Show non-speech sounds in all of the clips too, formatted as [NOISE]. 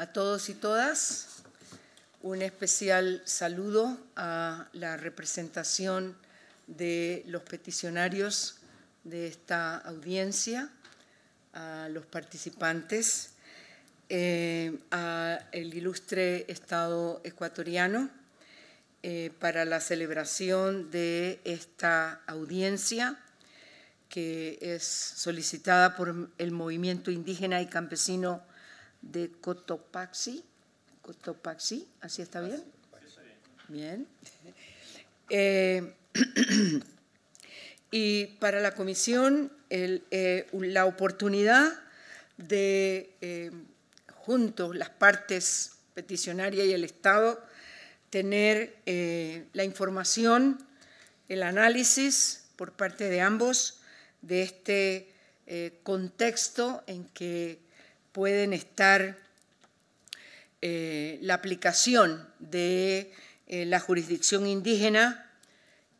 a todos y todas. Un especial saludo a la representación de los peticionarios de esta audiencia, a los participantes, eh, al ilustre Estado ecuatoriano eh, para la celebración de esta audiencia que es solicitada por el movimiento indígena y campesino de Cotopaxi. Cotopaxi, ¿así está bien? Bien. Eh, [CLEARS THROAT] y para la comisión, eh, la oportunidad de, eh, junto juntos, las partes peticionaria y el Estado, tener la información, el análisis por parte de ambos de este contexto en que pueden estar eh, la aplicación de eh, la jurisdicción indígena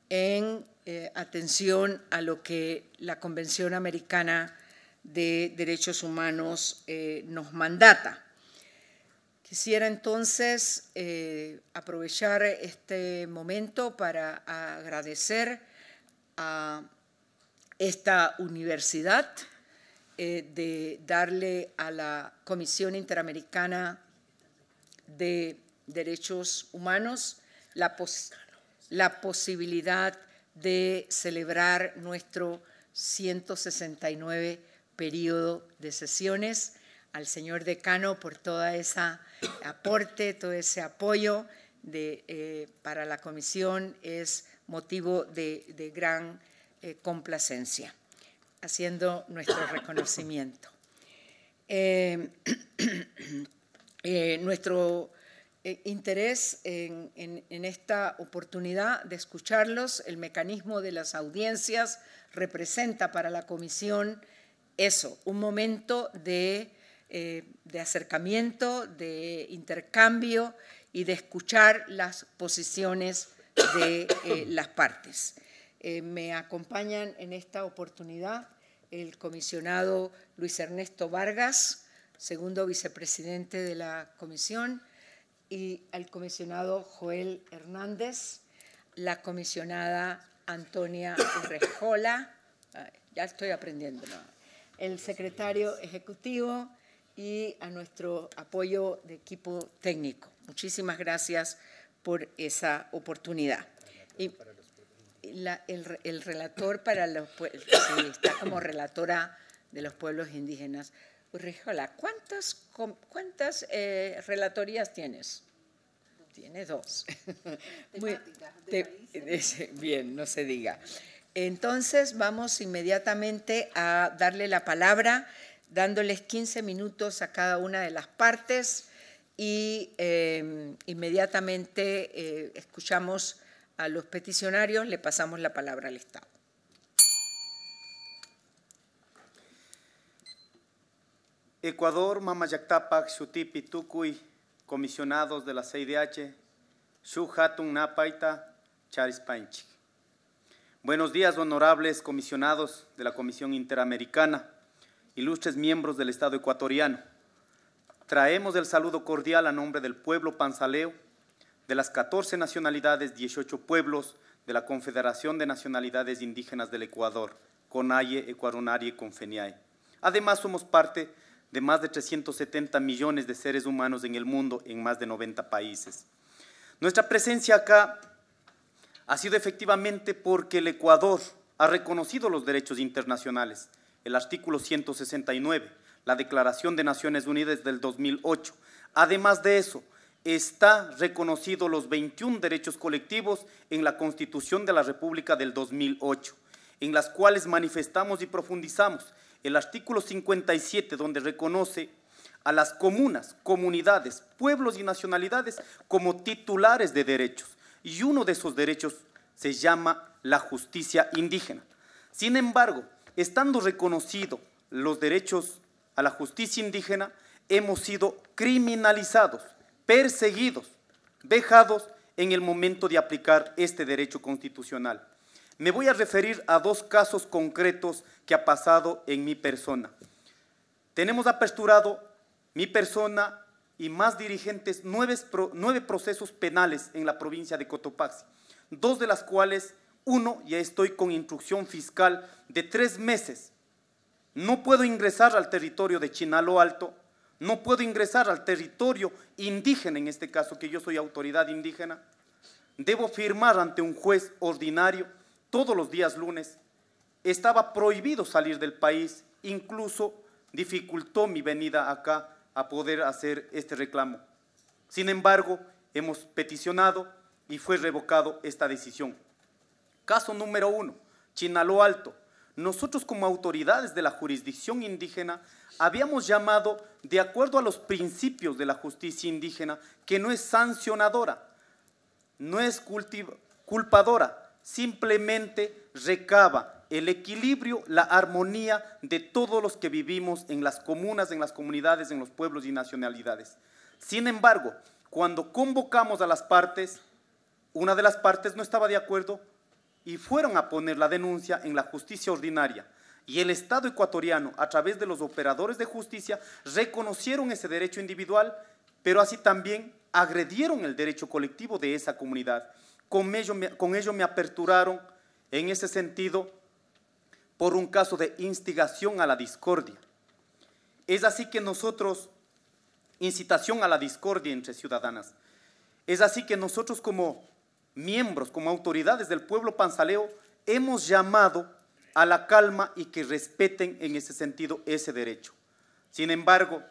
en eh, atención a lo que la Convención Americana de Derechos Humanos nos mandata. Quisiera entonces aprovechar este momento para agradecer a esta universidad, eh, de darle a la Comisión Interamericana de Derechos Humanos la, posibilidad de celebrar nuestro 169 periodo de sesiones, al señor decano por todo ese aporte, todo ese apoyo de, eh, para la comisión es motivo de, gran eh, complacencia haciendo nuestro reconocimiento. Eh, [CLEARS THROAT] eh, nuestro eh, interés en, esta oportunidad de escucharlos, el mecanismo de las audiencias representa para la comisión eso, un momento de, de acercamiento, de intercambio y de escuchar las posiciones de las partes. me acompañan en esta oportunidad el comisionado Luis Ernesto Vargas, segundo vicepresidente de la comisión, y al comisionado Joel Hernández, la comisionada Antonia Rejola, ya estoy aprendiendo, el secretario ejecutivo y a nuestro apoyo de equipo técnico. Muchísimas gracias por esa oportunidad. Y, el, relator para los pueblos, está como relatora de los pueblos indígenas, Urrejola, ¿cuántas, cuántas eh, relatorías tienes? Tiene dos. [LAUGHS] Muy, de bien, no se diga. Entonces vamos inmediatamente a darle la palabra, dándoles 15 minutos a cada una de las partes y eh, inmediatamente eh, escuchamos a los peticionarios le pasamos la palabra al Estado. Ecuador, Mama Xutipi, Tucuy, comisionados de la CIDH, Shuhatun Napaita, Charispanchi. Buenos días, honorables comisionados de la Comisión Interamericana, ilustres miembros del Estado ecuatoriano. Traemos el saludo cordial a nombre del pueblo panzaleo de las 14 nacionalidades, 18 pueblos de la Confederación de Nacionalidades Indígenas del Ecuador, CONAIE, Ecuaronari y CONFENIAE. Además, somos parte de más de 370 millones de seres humanos en el mundo, en más de 90 países. Nuestra presencia acá ha sido efectivamente porque el Ecuador ha reconocido los derechos internacionales, el artículo 169, la Declaración de Naciones Unidas del 2008. Además de eso, está reconocido los 21 derechos colectivos en la Constitución de la República del 2008, en las cuales manifestamos y profundizamos el artículo 57, donde reconoce a las comunas, comunidades, pueblos y nacionalidades como titulares de derechos. Y uno de esos derechos se llama la justicia indígena. Sin embargo, estando reconocidos los derechos a la justicia indígena, hemos sido criminalizados perseguidos, vejados en el momento de aplicar este derecho constitucional. Me voy a referir a dos casos concretos que ha pasado en mi persona. Tenemos aperturado mi persona y más dirigentes nueve, nueve procesos penales en la provincia de Cotopaxi, dos de las cuales uno ya estoy con instrucción fiscal de tres meses. No puedo ingresar al territorio de Chinalo Alto no puedo ingresar al territorio indígena, en este caso que yo soy autoridad indígena. Debo firmar ante un juez ordinario todos los días lunes. Estaba prohibido salir del país, incluso dificultó mi venida acá a poder hacer este reclamo. Sin embargo, hemos peticionado y fue revocado esta decisión. Caso número uno, Chinalo Alto, nosotros como autoridades de la jurisdicción indígena habíamos llamado, de acuerdo a los principios de la justicia indígena, que no es sancionadora, no es culpadora, simplemente recaba el equilibrio, la armonía de todos los que vivimos en las comunas, en las comunidades, en los pueblos y nacionalidades. Sin embargo, cuando convocamos a las partes, una de las partes no estaba de acuerdo, y fueron a poner la denuncia en la justicia ordinaria. Y el Estado ecuatoriano, a través de los operadores de justicia, reconocieron ese derecho individual, pero así también agredieron el derecho colectivo de esa comunidad. Con ello, me, con ello me aperturaron, en ese sentido, por un caso de instigación a la discordia. Es así que nosotros, incitación a la discordia entre ciudadanas, es así que nosotros como miembros, como autoridades del pueblo panzaleo, hemos llamado a la calma y que respeten en ese sentido ese derecho. Sin embargo,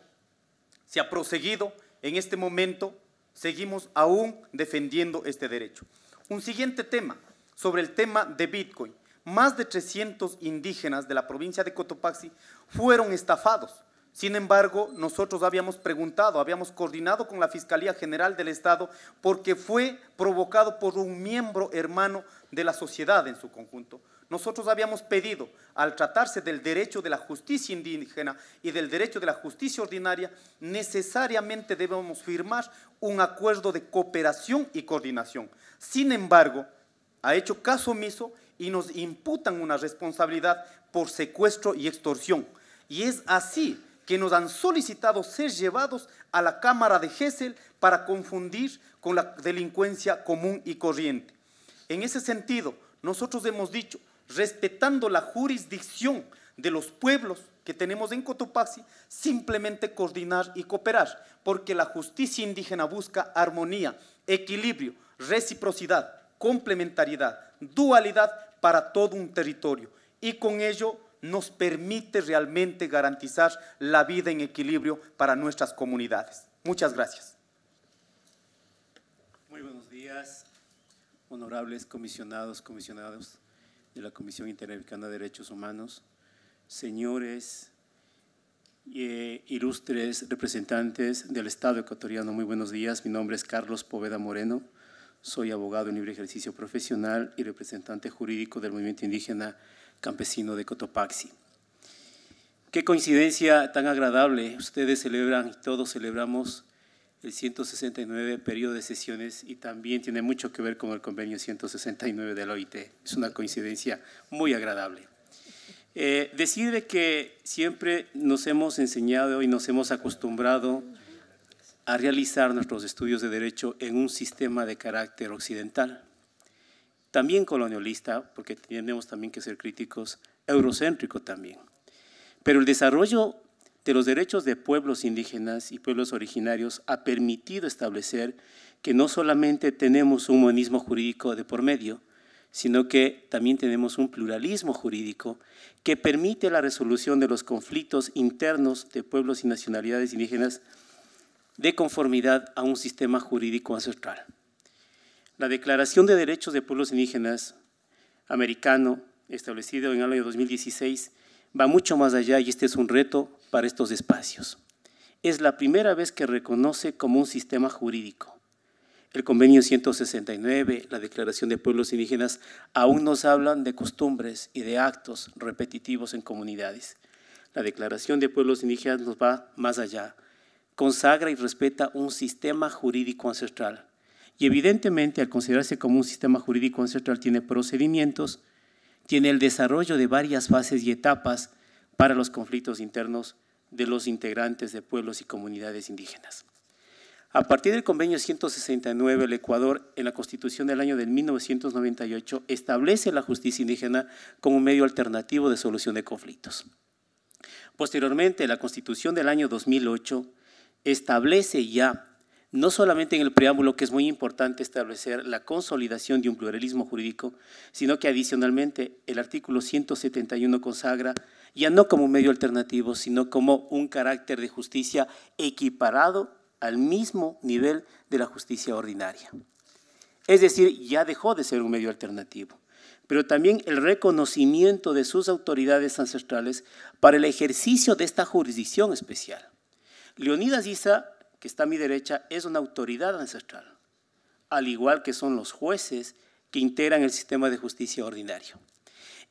se ha proseguido, en este momento seguimos aún defendiendo este derecho. Un siguiente tema, sobre el tema de Bitcoin. Más de 300 indígenas de la provincia de Cotopaxi fueron estafados sin embargo, nosotros habíamos preguntado, habíamos coordinado con la Fiscalía General del Estado porque fue provocado por un miembro hermano de la sociedad en su conjunto. Nosotros habíamos pedido, al tratarse del derecho de la justicia indígena y del derecho de la justicia ordinaria, necesariamente debemos firmar un acuerdo de cooperación y coordinación. Sin embargo, ha hecho caso omiso y nos imputan una responsabilidad por secuestro y extorsión. Y es así que nos han solicitado ser llevados a la Cámara de Gesell para confundir con la delincuencia común y corriente. En ese sentido, nosotros hemos dicho, respetando la jurisdicción de los pueblos que tenemos en Cotopaxi, simplemente coordinar y cooperar, porque la justicia indígena busca armonía, equilibrio, reciprocidad, complementariedad, dualidad para todo un territorio. Y con ello nos permite realmente garantizar la vida en equilibrio para nuestras comunidades. Muchas gracias. Muy buenos días, honorables comisionados, comisionados de la Comisión Interamericana de Derechos Humanos, señores e ilustres representantes del Estado ecuatoriano, muy buenos días. Mi nombre es Carlos Poveda Moreno, soy abogado en libre ejercicio profesional y representante jurídico del movimiento indígena campesino de Cotopaxi. Qué coincidencia tan agradable. Ustedes celebran y todos celebramos el 169 periodo de sesiones y también tiene mucho que ver con el convenio 169 del OIT. Es una coincidencia muy agradable. Eh, que siempre nos hemos enseñado y nos hemos acostumbrado a realizar nuestros estudios de derecho en un sistema de carácter occidental también colonialista, porque tenemos también que ser críticos, eurocéntrico también. Pero el desarrollo de los derechos de pueblos indígenas y pueblos originarios ha permitido establecer que no solamente tenemos un monismo jurídico de por medio, sino que también tenemos un pluralismo jurídico que permite la resolución de los conflictos internos de pueblos y nacionalidades indígenas de conformidad a un sistema jurídico ancestral la Declaración de Derechos de Pueblos Indígenas americano, establecido en el año 2016, va mucho más allá y este es un reto para estos espacios. Es la primera vez que reconoce como un sistema jurídico. El convenio 169, la Declaración de Pueblos Indígenas, aún nos hablan de costumbres y de actos repetitivos en comunidades. La Declaración de Pueblos Indígenas nos va más allá. Consagra y respeta un sistema jurídico ancestral y evidentemente, al considerarse como un sistema jurídico ancestral, tiene procedimientos, tiene el desarrollo de varias fases y etapas para los conflictos internos de los integrantes de pueblos y comunidades indígenas. A partir del convenio 169, el Ecuador, en la Constitución del año de 1998, establece la justicia indígena como un medio alternativo de solución de conflictos. Posteriormente, la Constitución del año 2008 establece ya no solamente en el preámbulo, que es muy importante establecer la consolidación de un pluralismo jurídico, sino que adicionalmente el artículo 171 consagra ya no como un medio alternativo, sino como un carácter de justicia equiparado al mismo nivel de la justicia ordinaria. Es decir, ya dejó de ser un medio alternativo, pero también el reconocimiento de sus autoridades ancestrales para el ejercicio de esta jurisdicción especial. Leonidas Isa que está a mi derecha es una autoridad ancestral, al igual que son los jueces que integran el sistema de justicia ordinario.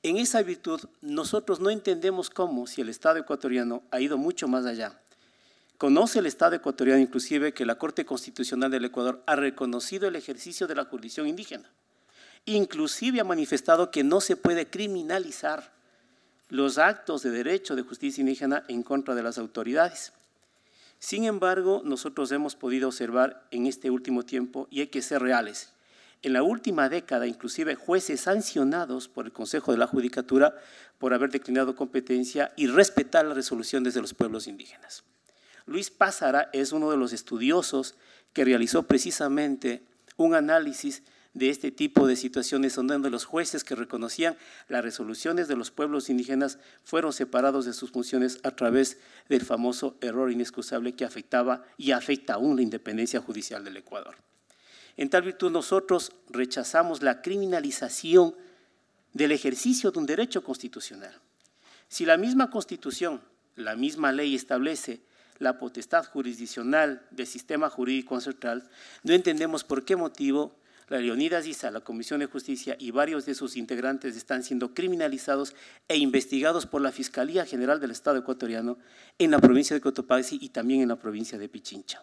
En esa virtud, nosotros no entendemos cómo, si el Estado ecuatoriano ha ido mucho más allá. Conoce el Estado ecuatoriano inclusive que la Corte Constitucional del Ecuador ha reconocido el ejercicio de la jurisdicción indígena. Inclusive ha manifestado que no se puede criminalizar los actos de derecho de justicia indígena en contra de las autoridades. Sin embargo, nosotros hemos podido observar en este último tiempo, y hay que ser reales, en la última década, inclusive jueces sancionados por el Consejo de la Judicatura por haber declinado competencia y respetar la resolución desde los pueblos indígenas. Luis Pázara es uno de los estudiosos que realizó precisamente un análisis de este tipo de situaciones, donde los jueces que reconocían las resoluciones de los pueblos indígenas fueron separados de sus funciones a través del famoso error inexcusable que afectaba y afecta aún la independencia judicial del Ecuador. En tal virtud nosotros rechazamos la criminalización del ejercicio de un derecho constitucional. Si la misma constitución, la misma ley establece la potestad jurisdiccional del sistema jurídico central, no entendemos por qué motivo la Leonidas Isa, la Comisión de Justicia y varios de sus integrantes están siendo criminalizados e investigados por la Fiscalía General del Estado ecuatoriano en la provincia de Cotopaxi y también en la provincia de Pichincha,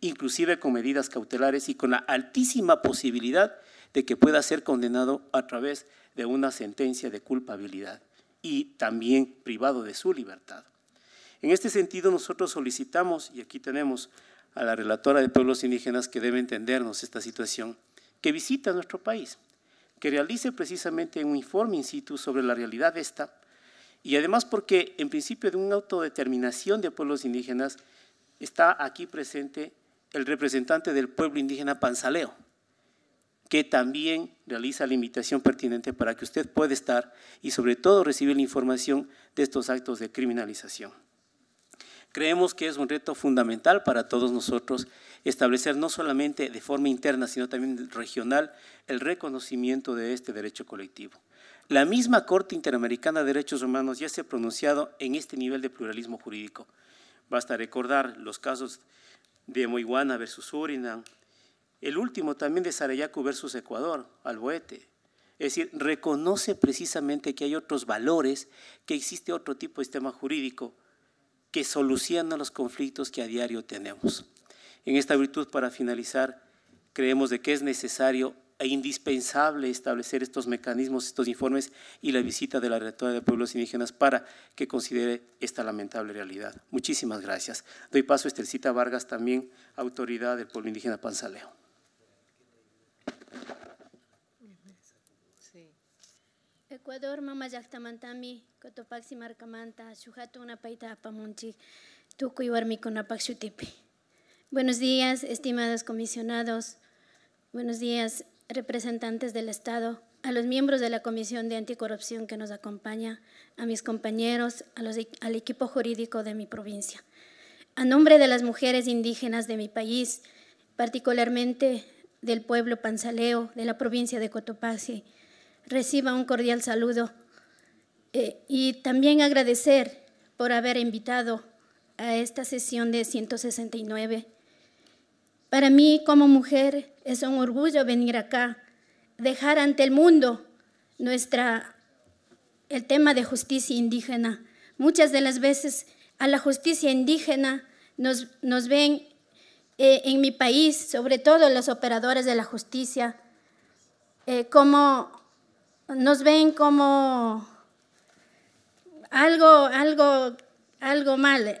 inclusive con medidas cautelares y con la altísima posibilidad de que pueda ser condenado a través de una sentencia de culpabilidad y también privado de su libertad. En este sentido, nosotros solicitamos, y aquí tenemos a la relatora de pueblos indígenas que debe entendernos esta situación, que visita nuestro país, que realice precisamente un informe in situ sobre la realidad de esta, y además porque en principio de una autodeterminación de pueblos indígenas está aquí presente el representante del pueblo indígena Panzaleo, que también realiza la invitación pertinente para que usted pueda estar y sobre todo recibir la información de estos actos de criminalización. Creemos que es un reto fundamental para todos nosotros establecer no solamente de forma interna, sino también regional, el reconocimiento de este derecho colectivo. La misma Corte Interamericana de Derechos Humanos ya se ha pronunciado en este nivel de pluralismo jurídico. Basta recordar los casos de Moiguana versus Surinam, el último también de Sarayacu versus Ecuador, Alboete. Es decir, reconoce precisamente que hay otros valores, que existe otro tipo de sistema jurídico que soluciona los conflictos que a diario tenemos. En esta virtud, para finalizar, creemos de que es necesario e indispensable establecer estos mecanismos, estos informes y la visita de la Rectora de Pueblos Indígenas para que considere esta lamentable realidad. Muchísimas gracias. Doy paso a Estelcita Vargas, también autoridad del pueblo indígena Panzaleo. Ecuador mama Cotopaxi marcamanta Shuhatun apaita tuku y Buenos días, estimados comisionados. Buenos días, representantes del Estado, a los miembros de la Comisión de Anticorrupción que nos acompaña, a mis compañeros, al equipo jurídico de mi provincia. A nombre de las mujeres indígenas de mi país, particularmente del pueblo panzaleo de la provincia de Cotopaxi, reciba un cordial saludo eh, y también agradecer por haber invitado a esta sesión de 169. Para mí como mujer es un orgullo venir acá, dejar ante el mundo nuestra el tema de justicia indígena. Muchas de las veces a la justicia indígena nos, nos ven eh, en mi país, sobre todo los operadores de la justicia, eh, como nos ven como algo, algo, algo mal eh,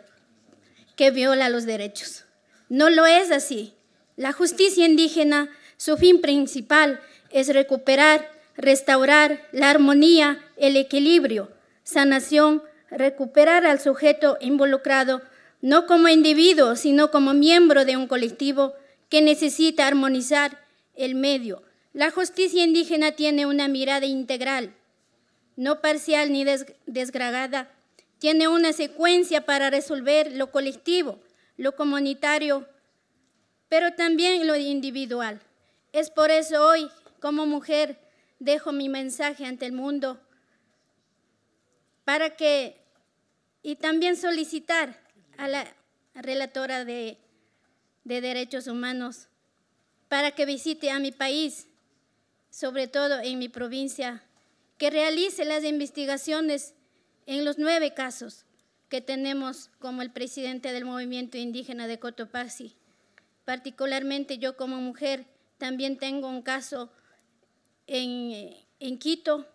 que viola los derechos. No lo es así. La justicia indígena, su fin principal es recuperar, restaurar la armonía, el equilibrio, sanación, recuperar al sujeto involucrado, no como individuo, sino como miembro de un colectivo que necesita armonizar el medio la justicia indígena tiene una mirada integral, no parcial ni desgragada. Tiene una secuencia para resolver lo colectivo, lo comunitario, pero también lo individual. Es por eso hoy, como mujer, dejo mi mensaje ante el mundo para que, y también solicitar a la relatora de, de derechos humanos para que visite a mi país sobre todo en mi provincia, que realice las investigaciones en los nueve casos que tenemos como el presidente del movimiento indígena de Cotopaxi. Particularmente yo como mujer también tengo un caso en, eh, Quito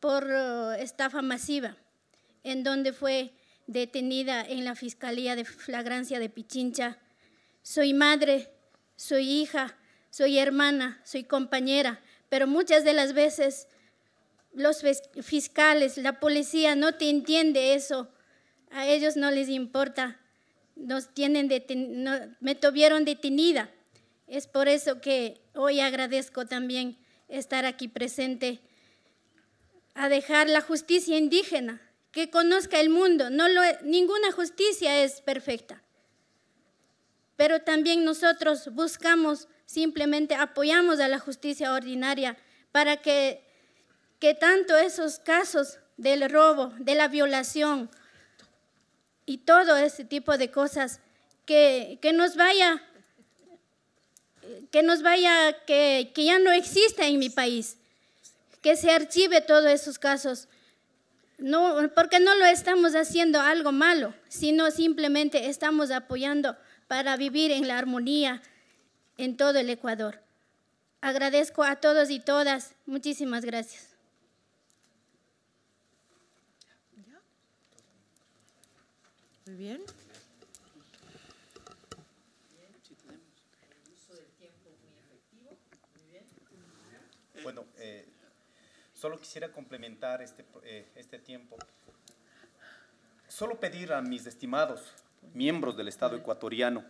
por eh, estafa masiva, en donde fue detenida en la Fiscalía de Flagrancia de Pichincha. Soy madre, soy hija, soy hermana, soy compañera, pero muchas de las veces los fiscales, la policía no te entiende eso, a ellos no les importa, nos tienen me tuvieron detenida. Es por eso que hoy agradezco también estar aquí presente a dejar la justicia indígena, que conozca el mundo. No ninguna justicia es perfecta pero también nosotros buscamos, simplemente apoyamos a la justicia ordinaria para que, que tanto esos casos del robo, de la violación y todo ese tipo de cosas, que, que nos vaya, que nos vaya, que, que ya no exista en mi país, que se archive todos esos casos. No, porque no lo estamos haciendo algo malo, sino simplemente estamos apoyando para vivir en la armonía en todo el Ecuador. Agradezco a todos y todas. Muchísimas gracias. Muy bien. Bueno, eh, solo quisiera complementar este, eh, este tiempo. Solo pedir a mis estimados miembros del Estado ecuatoriano,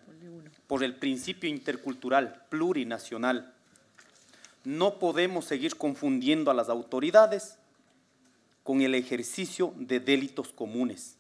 por el principio intercultural, plurinacional. No podemos seguir confundiendo a las autoridades con el ejercicio de delitos comunes.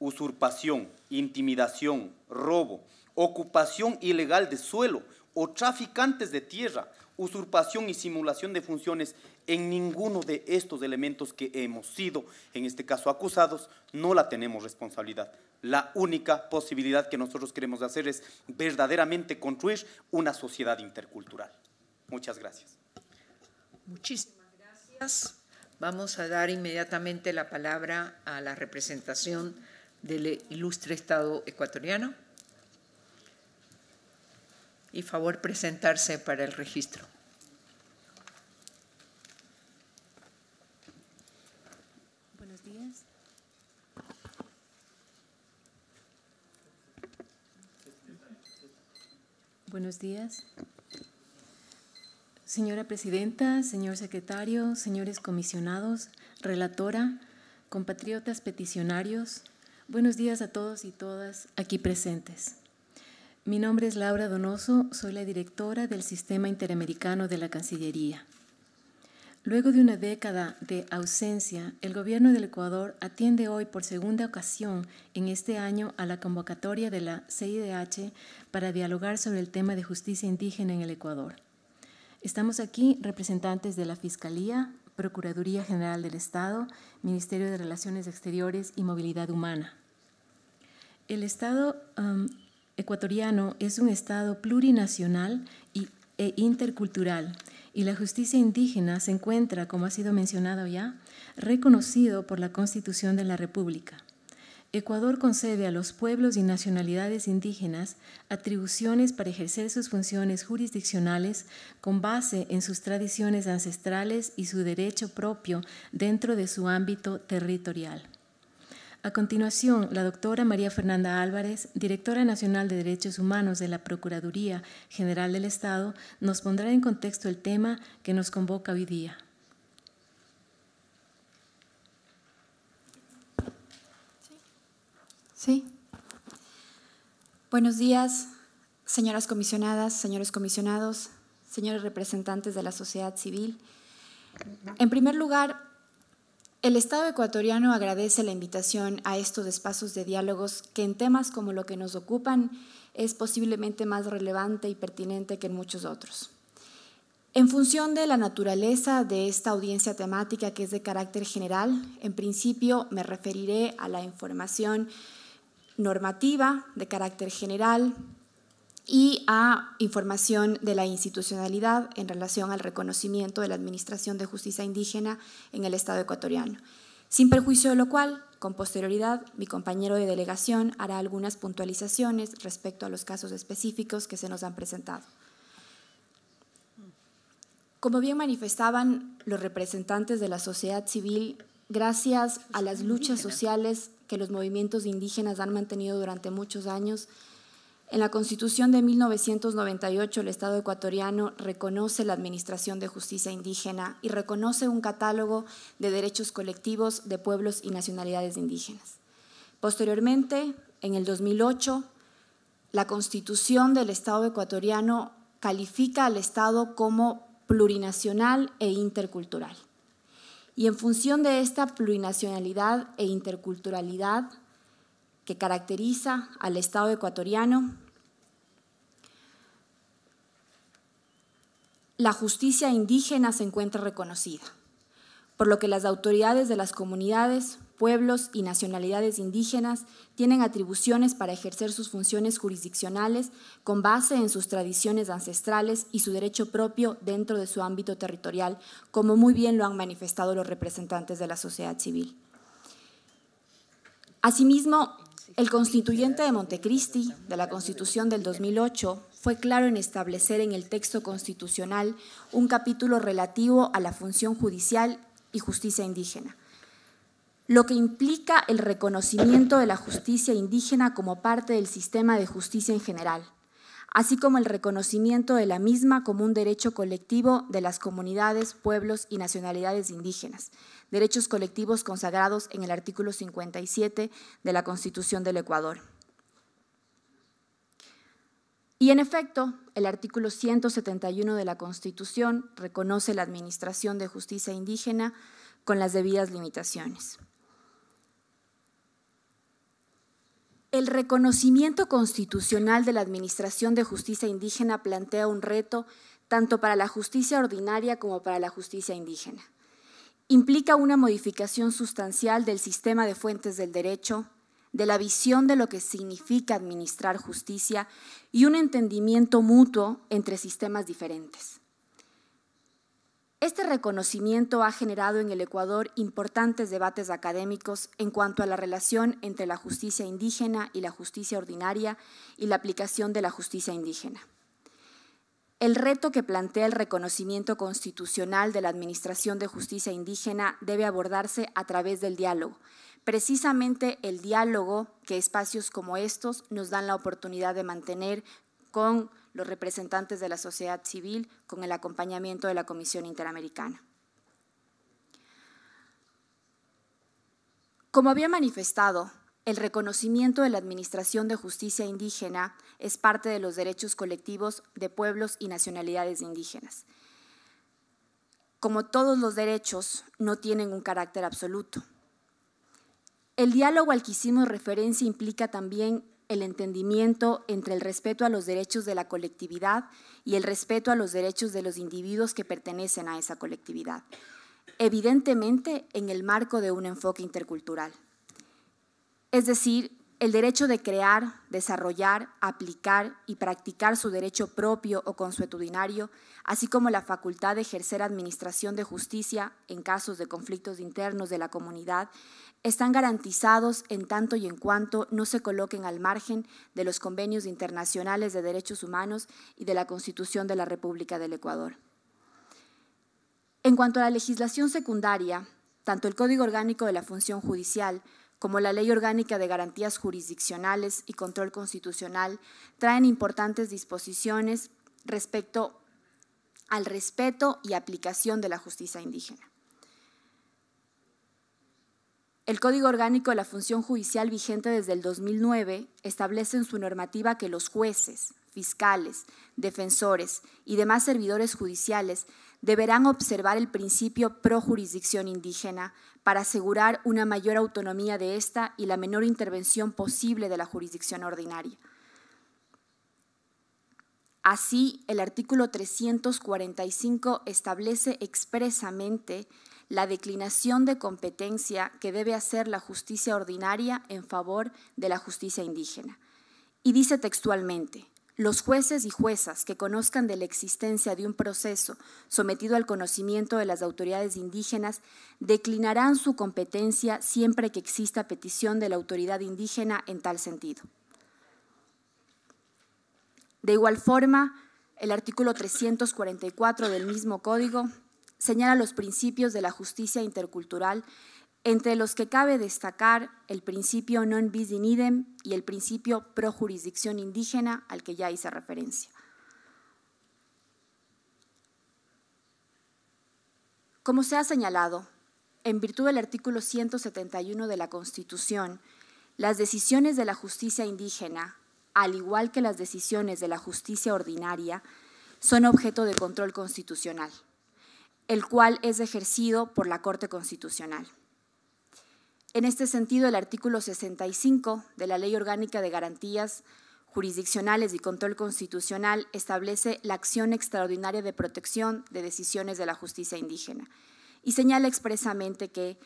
Usurpación, intimidación, robo, ocupación ilegal de suelo o traficantes de tierra usurpación y simulación de funciones en ninguno de estos elementos que hemos sido, en este caso acusados, no la tenemos responsabilidad. La única posibilidad que nosotros queremos hacer es verdaderamente construir una sociedad intercultural. Muchas gracias. Muchísimas gracias. Vamos a dar inmediatamente la palabra a la representación del ilustre Estado ecuatoriano y favor presentarse para el registro. Buenos días. Buenos días. Señora Presidenta, señor Secretario, señores comisionados, relatora, compatriotas peticionarios, buenos días a todos y todas aquí presentes. Mi nombre es Laura Donoso, soy la directora del Sistema Interamericano de la Cancillería. Luego de una década de ausencia, el gobierno del Ecuador atiende hoy por segunda ocasión en este año a la convocatoria de la CIDH para dialogar sobre el tema de justicia indígena en el Ecuador. Estamos aquí representantes de la Fiscalía, Procuraduría General del Estado, Ministerio de Relaciones Exteriores y Movilidad Humana. El Estado ecuatoriano es un Estado plurinacional e intercultural y la justicia indígena se encuentra, como ha sido mencionado ya, reconocido por la Constitución de la República. Ecuador concede a los pueblos y nacionalidades indígenas atribuciones para ejercer sus funciones jurisdiccionales con base en sus tradiciones ancestrales y su derecho propio dentro de su ámbito territorial. A continuación, la doctora María Fernanda Álvarez, directora nacional de Derechos Humanos de la Procuraduría General del Estado, nos pondrá en contexto el tema que nos convoca hoy día. Sí. Buenos días, señoras comisionadas, señores comisionados, señores representantes de la sociedad civil. En primer lugar, el Estado ecuatoriano agradece la invitación a estos espacios de diálogos que en temas como lo que nos ocupan es posiblemente más relevante y pertinente que en muchos otros. En función de la naturaleza de esta audiencia temática que es de carácter general, en principio me referiré a la información normativa de carácter general, y a información de la institucionalidad en relación al reconocimiento de la Administración de Justicia Indígena en el Estado ecuatoriano. Sin perjuicio de lo cual, con posterioridad, mi compañero de delegación hará algunas puntualizaciones respecto a los casos específicos que se nos han presentado. Como bien manifestaban los representantes de la sociedad civil, gracias a las luchas sociales que los movimientos indígenas han mantenido durante muchos años, en la Constitución de 1998, el Estado ecuatoriano reconoce la Administración de Justicia Indígena y reconoce un catálogo de derechos colectivos de pueblos y nacionalidades indígenas. Posteriormente, en el 2008, la Constitución del Estado ecuatoriano califica al Estado como plurinacional e intercultural. Y en función de esta plurinacionalidad e interculturalidad, que caracteriza al Estado ecuatoriano, la justicia indígena se encuentra reconocida, por lo que las autoridades de las comunidades, pueblos y nacionalidades indígenas tienen atribuciones para ejercer sus funciones jurisdiccionales con base en sus tradiciones ancestrales y su derecho propio dentro de su ámbito territorial, como muy bien lo han manifestado los representantes de la sociedad civil. Asimismo, el constituyente de Montecristi, de la Constitución del 2008, fue claro en establecer en el texto constitucional un capítulo relativo a la función judicial y justicia indígena, lo que implica el reconocimiento de la justicia indígena como parte del sistema de justicia en general así como el reconocimiento de la misma como un derecho colectivo de las comunidades, pueblos y nacionalidades indígenas, derechos colectivos consagrados en el artículo 57 de la Constitución del Ecuador. Y en efecto, el artículo 171 de la Constitución reconoce la Administración de Justicia Indígena con las debidas limitaciones. El reconocimiento constitucional de la Administración de Justicia Indígena plantea un reto tanto para la justicia ordinaria como para la justicia indígena. Implica una modificación sustancial del sistema de fuentes del derecho, de la visión de lo que significa administrar justicia y un entendimiento mutuo entre sistemas diferentes. Este reconocimiento ha generado en el Ecuador importantes debates académicos en cuanto a la relación entre la justicia indígena y la justicia ordinaria y la aplicación de la justicia indígena. El reto que plantea el reconocimiento constitucional de la Administración de Justicia Indígena debe abordarse a través del diálogo, precisamente el diálogo que espacios como estos nos dan la oportunidad de mantener con los representantes de la sociedad civil con el acompañamiento de la Comisión Interamericana. Como había manifestado, el reconocimiento de la Administración de Justicia Indígena es parte de los derechos colectivos de pueblos y nacionalidades indígenas. Como todos los derechos, no tienen un carácter absoluto. El diálogo al que hicimos referencia implica también el entendimiento entre el respeto a los derechos de la colectividad y el respeto a los derechos de los individuos que pertenecen a esa colectividad, evidentemente en el marco de un enfoque intercultural. Es decir, el derecho de crear, desarrollar, aplicar y practicar su derecho propio o consuetudinario, así como la facultad de ejercer administración de justicia en casos de conflictos internos de la comunidad están garantizados en tanto y en cuanto no se coloquen al margen de los convenios internacionales de derechos humanos y de la Constitución de la República del Ecuador. En cuanto a la legislación secundaria, tanto el Código Orgánico de la Función Judicial como la Ley Orgánica de Garantías Jurisdiccionales y Control Constitucional traen importantes disposiciones respecto al respeto y aplicación de la justicia indígena. El Código Orgánico de la Función Judicial vigente desde el 2009 establece en su normativa que los jueces, fiscales, defensores y demás servidores judiciales deberán observar el principio pro jurisdicción indígena para asegurar una mayor autonomía de esta y la menor intervención posible de la jurisdicción ordinaria. Así, el artículo 345 establece expresamente la declinación de competencia que debe hacer la justicia ordinaria en favor de la justicia indígena. Y dice textualmente, los jueces y juezas que conozcan de la existencia de un proceso sometido al conocimiento de las autoridades indígenas declinarán su competencia siempre que exista petición de la autoridad indígena en tal sentido. De igual forma, el artículo 344 del mismo código señala los principios de la justicia intercultural, entre los que cabe destacar el principio non bis in idem y el principio pro jurisdicción indígena al que ya hice referencia. Como se ha señalado, en virtud del artículo 171 de la Constitución, las decisiones de la justicia indígena, al igual que las decisiones de la justicia ordinaria, son objeto de control constitucional el cual es ejercido por la Corte Constitucional. En este sentido, el artículo 65 de la Ley Orgánica de Garantías Jurisdiccionales y Control Constitucional establece la acción extraordinaria de protección de decisiones de la justicia indígena y señala expresamente que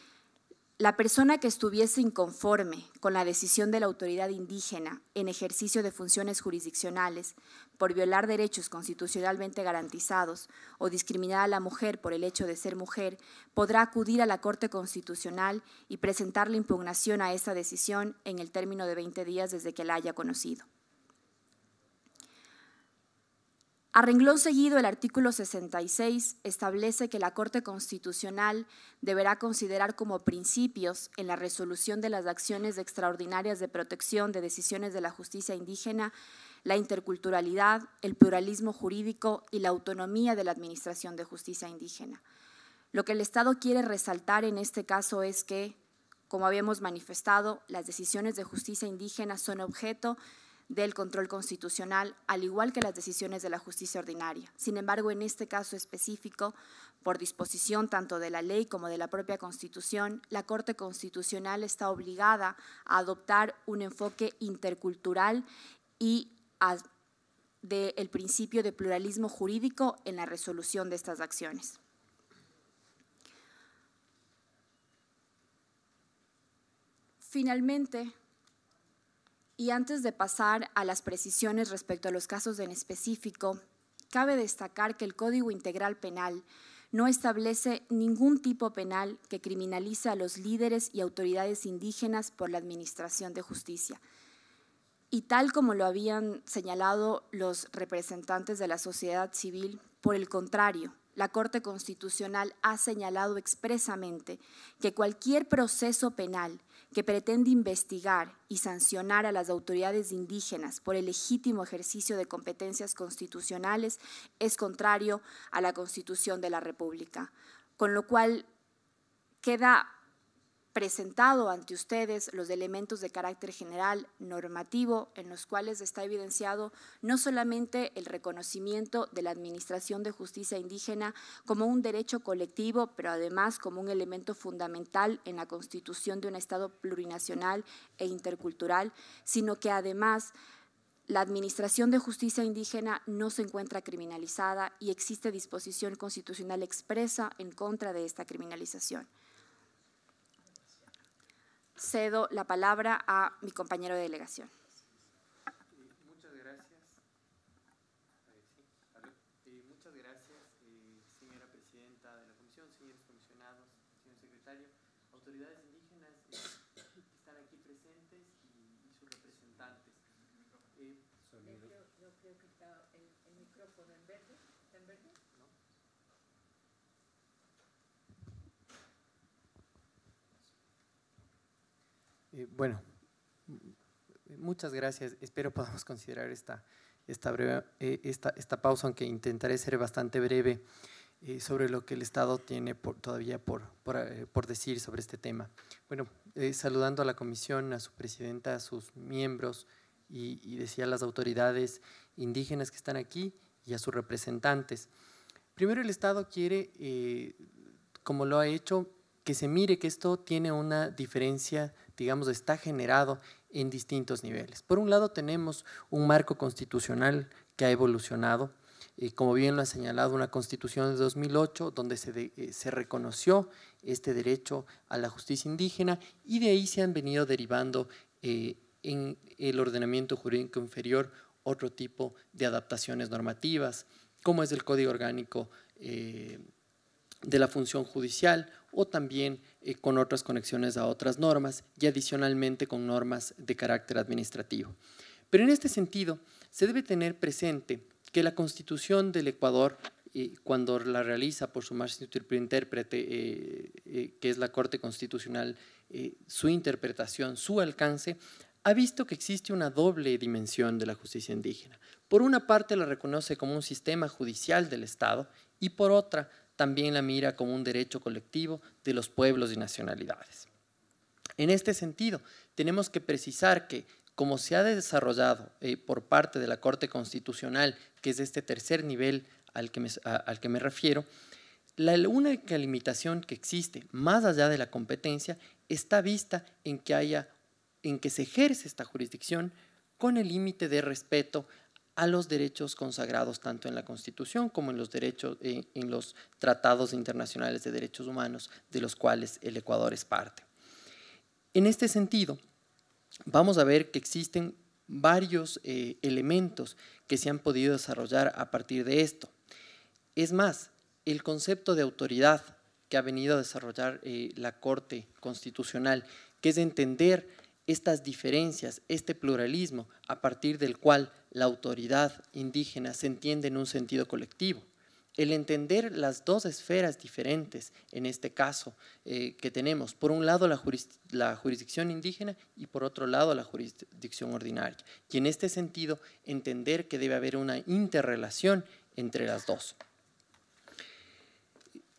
la persona que estuviese inconforme con la decisión de la autoridad indígena en ejercicio de funciones jurisdiccionales por violar derechos constitucionalmente garantizados o discriminar a la mujer por el hecho de ser mujer, podrá acudir a la Corte Constitucional y presentar la impugnación a esta decisión en el término de 20 días desde que la haya conocido. A renglón seguido, el artículo 66 establece que la Corte Constitucional deberá considerar como principios en la resolución de las acciones extraordinarias de protección de decisiones de la justicia indígena la interculturalidad, el pluralismo jurídico y la autonomía de la Administración de Justicia Indígena. Lo que el Estado quiere resaltar en este caso es que, como habíamos manifestado, las decisiones de justicia indígena son objeto de del control constitucional, al igual que las decisiones de la justicia ordinaria. Sin embargo, en este caso específico, por disposición tanto de la ley como de la propia Constitución, la Corte Constitucional está obligada a adoptar un enfoque intercultural y del principio de pluralismo jurídico en la resolución de estas acciones. Finalmente, y antes de pasar a las precisiones respecto a los casos en específico, cabe destacar que el Código Integral Penal no establece ningún tipo penal que criminalice a los líderes y autoridades indígenas por la Administración de Justicia. Y tal como lo habían señalado los representantes de la sociedad civil, por el contrario, la Corte Constitucional ha señalado expresamente que cualquier proceso penal que pretende investigar y sancionar a las autoridades indígenas por el legítimo ejercicio de competencias constitucionales es contrario a la Constitución de la República, con lo cual queda presentado ante ustedes los elementos de carácter general normativo en los cuales está evidenciado no solamente el reconocimiento de la Administración de Justicia Indígena como un derecho colectivo, pero además como un elemento fundamental en la constitución de un Estado plurinacional e intercultural, sino que además la Administración de Justicia Indígena no se encuentra criminalizada y existe disposición constitucional expresa en contra de esta criminalización cedo la palabra a mi compañero de delegación. Eh, bueno, muchas gracias. Espero podamos [LAUGHS] considerar esta, esta, breve, eh, esta, esta pausa, aunque intentaré ser bastante breve eh, sobre lo que el Estado tiene todavía por, decir sobre este tema. Bueno, saludando a la comisión, a su presidenta, a sus miembros y, y decía las autoridades indígenas que están aquí y a sus representantes. Primero, el Estado quiere, como lo ha hecho, que se mire que esto tiene una diferencia digamos, está generado en distintos niveles. Por un lado tenemos un marco constitucional que ha evolucionado, eh, como bien lo ha señalado una constitución de 2008, donde eh, se, reconoció este derecho a la justicia indígena y de ahí se han venido derivando eh, en el ordenamiento jurídico inferior otro tipo de adaptaciones normativas, como es el Código Orgánico de la Función Judicial o también eh, con otras conexiones a otras normas y adicionalmente con normas de carácter administrativo. Pero en este sentido, se debe tener presente que la Constitución del Ecuador, eh, cuando la realiza por su más intérprete, eh, que es la Corte Constitucional, su interpretación, su alcance, ha visto que existe una doble dimensión de la justicia indígena. Por una parte la reconoce como un sistema judicial del Estado y por otra también la mira como un derecho colectivo de los pueblos y nacionalidades. En este sentido, tenemos que precisar que, como se ha desarrollado eh, por parte de la Corte Constitucional, que es este tercer nivel al que me, al que me refiero, la única limitación que existe, más allá de la competencia, está vista en que, haya, en que se ejerce esta jurisdicción con el límite de respeto a los derechos consagrados tanto en la Constitución como en los, derechos, eh, en los tratados internacionales de derechos humanos de los cuales el Ecuador es parte. En este sentido, vamos a ver que existen varios eh, elementos que se han podido desarrollar a partir de esto. Es más, el concepto de autoridad que ha venido a desarrollar eh, la Corte Constitucional, que es entender estas diferencias, este pluralismo a partir del cual la autoridad indígena se entiende en un sentido colectivo. El entender las dos esferas diferentes, en este caso, eh, que tenemos, por un lado la, jurisdicción indígena y por otro lado la jurisdicción ordinaria. Y en este sentido, entender que debe haber una interrelación entre las dos.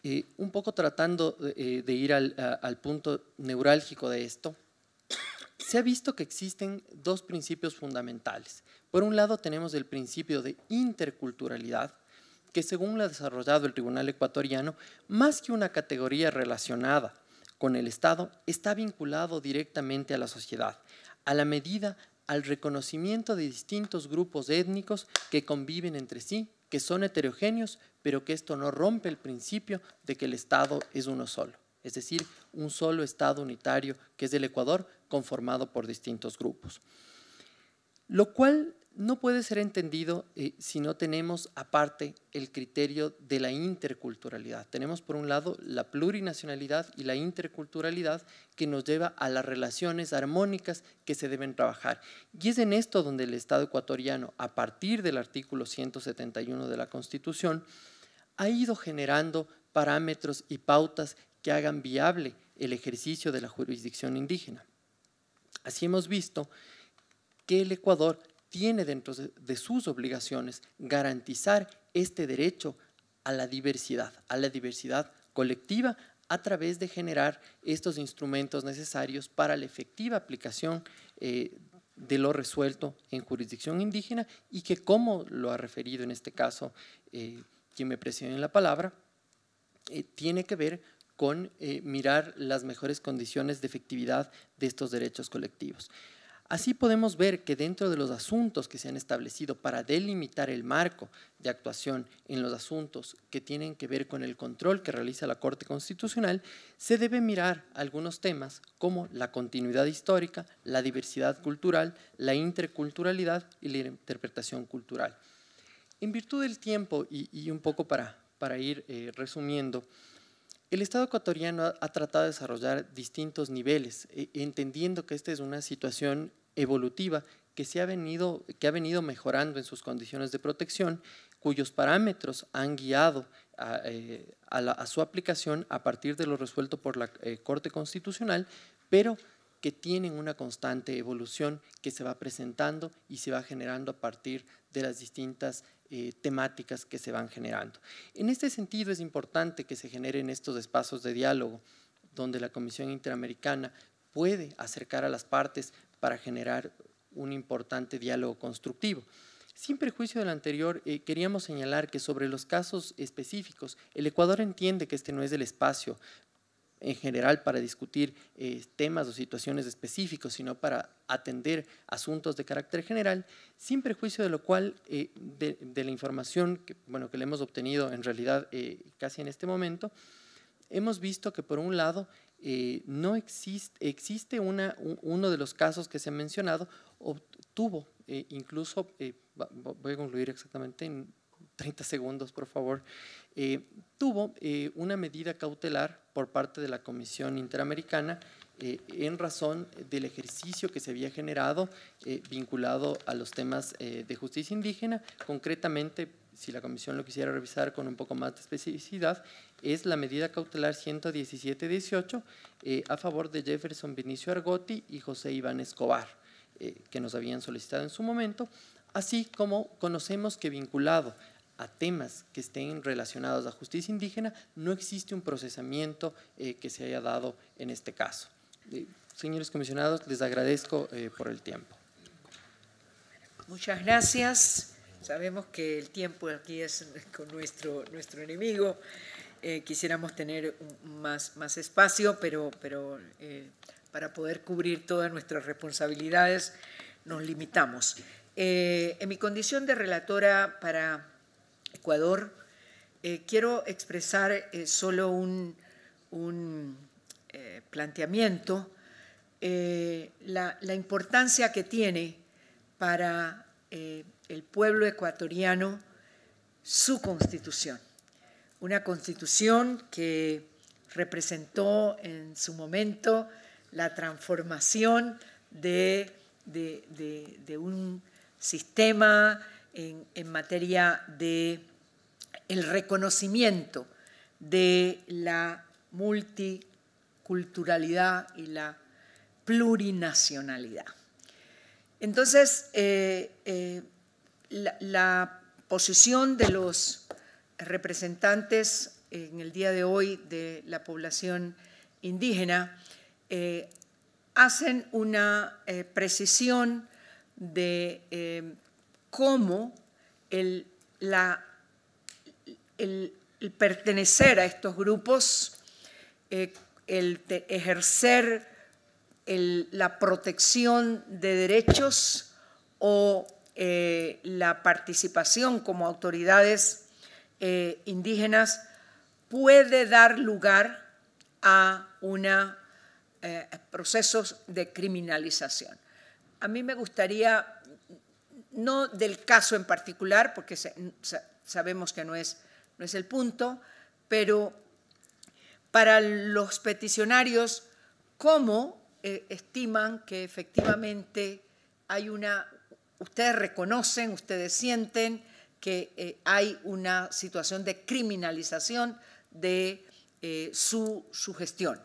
Eh, un poco tratando de eh, ir al punto neurálgico de esto, se ha visto que existen dos principios fundamentales. Por un lado tenemos el principio de interculturalidad, que según lo ha desarrollado el Tribunal Ecuatoriano, más que una categoría relacionada con el Estado, está vinculado directamente a la sociedad, a la medida al reconocimiento de distintos grupos étnicos que conviven entre sí, que son heterogéneos, pero que esto no rompe el principio de que el Estado es uno solo, es decir, un solo Estado unitario que es el Ecuador conformado por distintos grupos. Lo cual no puede ser entendido eh, si no tenemos aparte el criterio de la interculturalidad. Tenemos por un lado la plurinacionalidad y la interculturalidad que nos lleva a las relaciones armónicas que se deben trabajar. Y es en esto donde el Estado ecuatoriano, a partir del artículo 171 de la Constitución, ha ido generando parámetros y pautas que hagan viable el ejercicio de la jurisdicción indígena. Así hemos visto que el Ecuador tiene dentro de sus obligaciones garantizar este derecho a la diversidad, a la diversidad colectiva, a través de generar estos instrumentos necesarios para la efectiva aplicación eh, de lo resuelto en jurisdicción indígena y que, como lo ha referido en este caso eh, quien me preside en la palabra, eh, tiene que ver con mirar las mejores condiciones de efectividad de estos derechos colectivos. Así podemos ver que dentro de los asuntos que se han establecido para delimitar el marco de actuación en los asuntos que tienen que ver con el control que realiza la Corte Constitucional, se debe mirar algunos temas como la continuidad histórica, la diversidad cultural, la interculturalidad y la interpretación cultural. En virtud del tiempo y, un poco para, ir eh, resumiendo, el Estado ecuatoriano ha, tratado de desarrollar distintos niveles, eh, entendiendo que esta es una situación evolutiva que, se ha venido, que ha venido mejorando en sus condiciones de protección, cuyos parámetros han guiado a, eh, su aplicación a partir de lo resuelto por la eh, Corte Constitucional, pero que tienen una constante evolución que se va presentando y se va generando a partir de las distintas eh, temáticas que se van generando. En este sentido es importante que se generen estos espacios de diálogo donde la Comisión Interamericana puede acercar a las partes para generar un importante diálogo constructivo. Sin prejuicio del anterior, eh, queríamos señalar que sobre los casos específicos, el Ecuador entiende que este no es el espacio en general para discutir eh, temas o situaciones específicos, sino para atender asuntos de carácter general, sin prejuicio de lo cual, eh, de, la información que, bueno, que le hemos obtenido en realidad eh, casi en este momento, hemos visto que por un lado no existe, existe una, uno de los casos que se ha mencionado, obtuvo incluso, voy a concluir exactamente en 30 segundos, por favor, tuvo una medida cautelar por parte de la Comisión Interamericana eh, en razón del ejercicio que se había generado eh, vinculado a los temas eh, de justicia indígena. Concretamente, si la Comisión lo quisiera revisar con un poco más de especificidad, es la medida cautelar 117-18 a favor de Jefferson Vinicio Argotti y José Iván Escobar, que nos habían solicitado en su momento, así como conocemos que vinculado a temas que estén relacionados a justicia indígena, no existe un procesamiento eh, que se haya dado en este caso. señores comisionados, les agradezco eh, por el tiempo. Muchas gracias. Sabemos que el tiempo aquí es con nuestro, nuestro enemigo. Eh, quisiéramos tener más, más espacio, pero, pero para poder cubrir todas nuestras responsabilidades nos limitamos. en mi condición de relatora para Ecuador, eh, quiero expresar eh, solo un, eh, planteamiento, la, importancia que tiene para el pueblo ecuatoriano su constitución, una constitución que representó en su momento la transformación de, de, de un sistema en, materia de el reconocimiento de la multiculturalidad y la plurinacionalidad. Entonces, eh, eh, la, posición de los representantes en el día de hoy de la población indígena eh, hacen una precisión de cómo el, pertenecer a estos grupos, eh, el ejercer la protección de derechos o eh, la participación como autoridades eh, indígenas puede dar lugar a una, procesos de criminalización. A mí me gustaría no del caso en particular, porque sabemos que no es, no es el punto, pero para los peticionarios, ¿cómo eh, estiman que efectivamente hay una, ustedes reconocen, ustedes sienten que eh, hay una situación de criminalización de eh, su, su, gestión?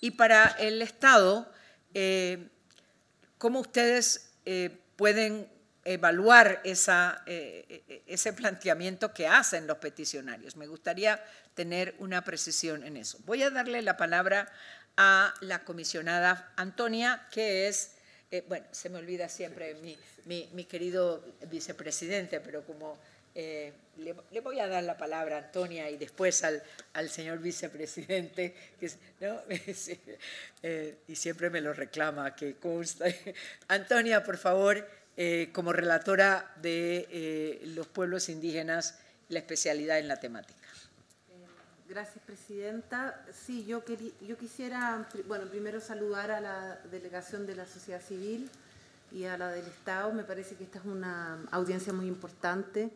Y para el Estado, ¿cómo ustedes pueden evaluar eh, eh, ese planteamiento que hacen los peticionarios. Me gustaría tener una precisión en eso. Voy a darle la palabra a la comisionada Antonia, que es, eh, bueno, se me olvida siempre mi, mi, querido vicepresidente, pero como le, voy a dar la palabra a Antonia y después al, al señor vicepresidente, que [LAUGHS] y siempre me lo reclama, que consta. Antonia, por favor eh, como relatora de eh, los pueblos indígenas, la especialidad en la temática. Eh, gracias, Presidenta. Sí, yo, yo quisiera, bueno, primero saludar a la delegación de la sociedad civil y a la del Estado. Me parece que esta es una audiencia muy importante.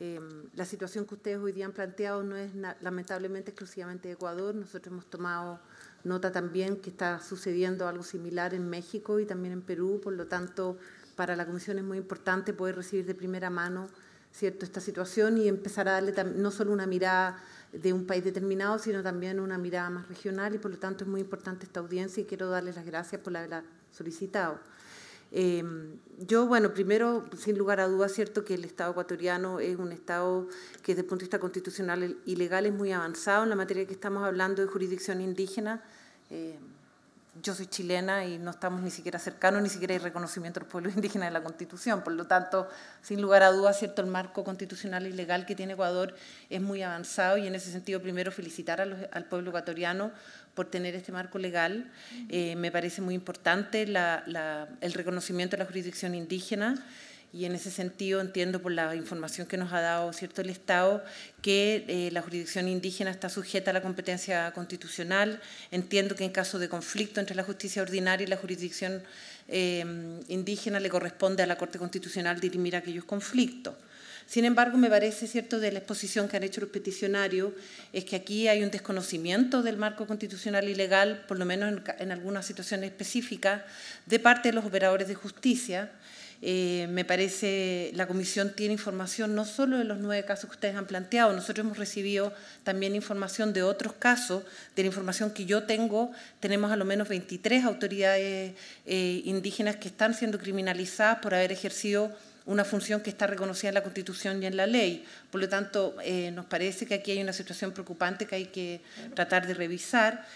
Em, la situación que ustedes hoy día han planteado no es lamentablemente exclusivamente de Ecuador. Nosotros hemos tomado nota también que está sucediendo algo similar en México y también en Perú. Por lo tanto, para la Comisión es muy importante poder recibir de primera mano ¿cierto? esta situación y empezar a darle no solo una mirada de un país determinado, sino también una mirada más regional y por lo tanto es muy importante esta audiencia y quiero darles las gracias por haberla solicitado. Em, yo, bueno, primero, sin lugar a dudas, cierto que el Estado ecuatoriano es un Estado que desde el punto de vista constitucional y legal es muy avanzado en la materia que estamos hablando de jurisdicción indígena. Em, yo soy chilena y no estamos ni siquiera cercanos, ni siquiera hay reconocimiento [LAUGHS] de los pueblos indígenas en la Constitución. Por lo tanto, sin lugar a dudas, cierto, el marco constitucional y legal que tiene Ecuador es muy avanzado y en ese sentido, primero, felicitar al pueblo ecuatoriano por tener este marco legal. Eh, me parece muy importante el reconocimiento de la jurisdicción indígena y en ese sentido entiendo por la información que nos ha dado cierto el Estado que eh, la jurisdicción indígena está sujeta a la competencia constitucional. Entiendo que en caso de conflicto entre la justicia ordinaria y la jurisdicción em, indígena le corresponde a la Corte Constitucional dirimir aquellos conflictos. Sin embargo, me parece cierto de la exposición que han hecho los peticionarios es que aquí hay un desconocimiento del marco constitucional y legal, por lo menos en, en algunas situaciones específicas, de parte de los operadores de justicia eh, me parece la comisión tiene información no solo de los nueve casos que ustedes han planteado, nosotros hemos recibido también información de otros casos, de la información que yo tengo, tenemos a lo menos 23 autoridades eh, indígenas que están siendo criminalizadas por haber ejercido una función que está reconocida en la Constitución y en la ley. Por lo tanto, eh, nos parece que aquí hay una situación preocupante que hay que tratar de revisar.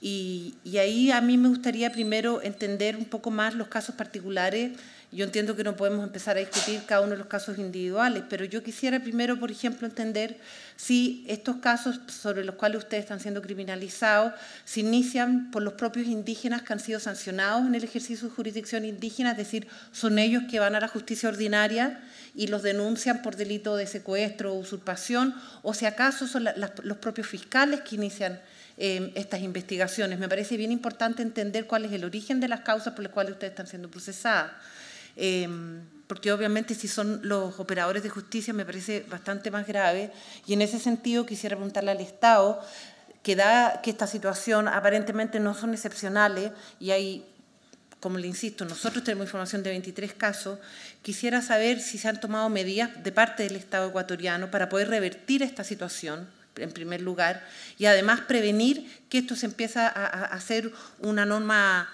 Y, y ahí a mí me gustaría primero entender un poco más los casos particulares yo entiendo que no podemos empezar a discutir cada uno de los casos individuales, pero yo quisiera primero, por ejemplo, entender si estos casos sobre los cuales ustedes están siendo criminalizados se inician por los propios indígenas que han sido sancionados en el ejercicio de jurisdicción indígena, es decir, son ellos que van a la justicia ordinaria y los denuncian por delito de secuestro o usurpación, o si acaso son los propios fiscales que inician eh, estas investigaciones. Me parece bien importante entender cuál es el origen de las causas por las cuales ustedes están siendo procesadas. Em, porque obviamente si son los operadores de justicia me parece bastante más grave. Y en ese sentido quisiera preguntarle al Estado, que da que esta situación aparentemente no son excepcionales y hay, como le insisto, nosotros tenemos información de 23 casos, quisiera saber si se han tomado medidas de parte del Estado ecuatoriano para poder revertir esta situación en primer lugar, y además prevenir que esto se empieza a, a hacer una norma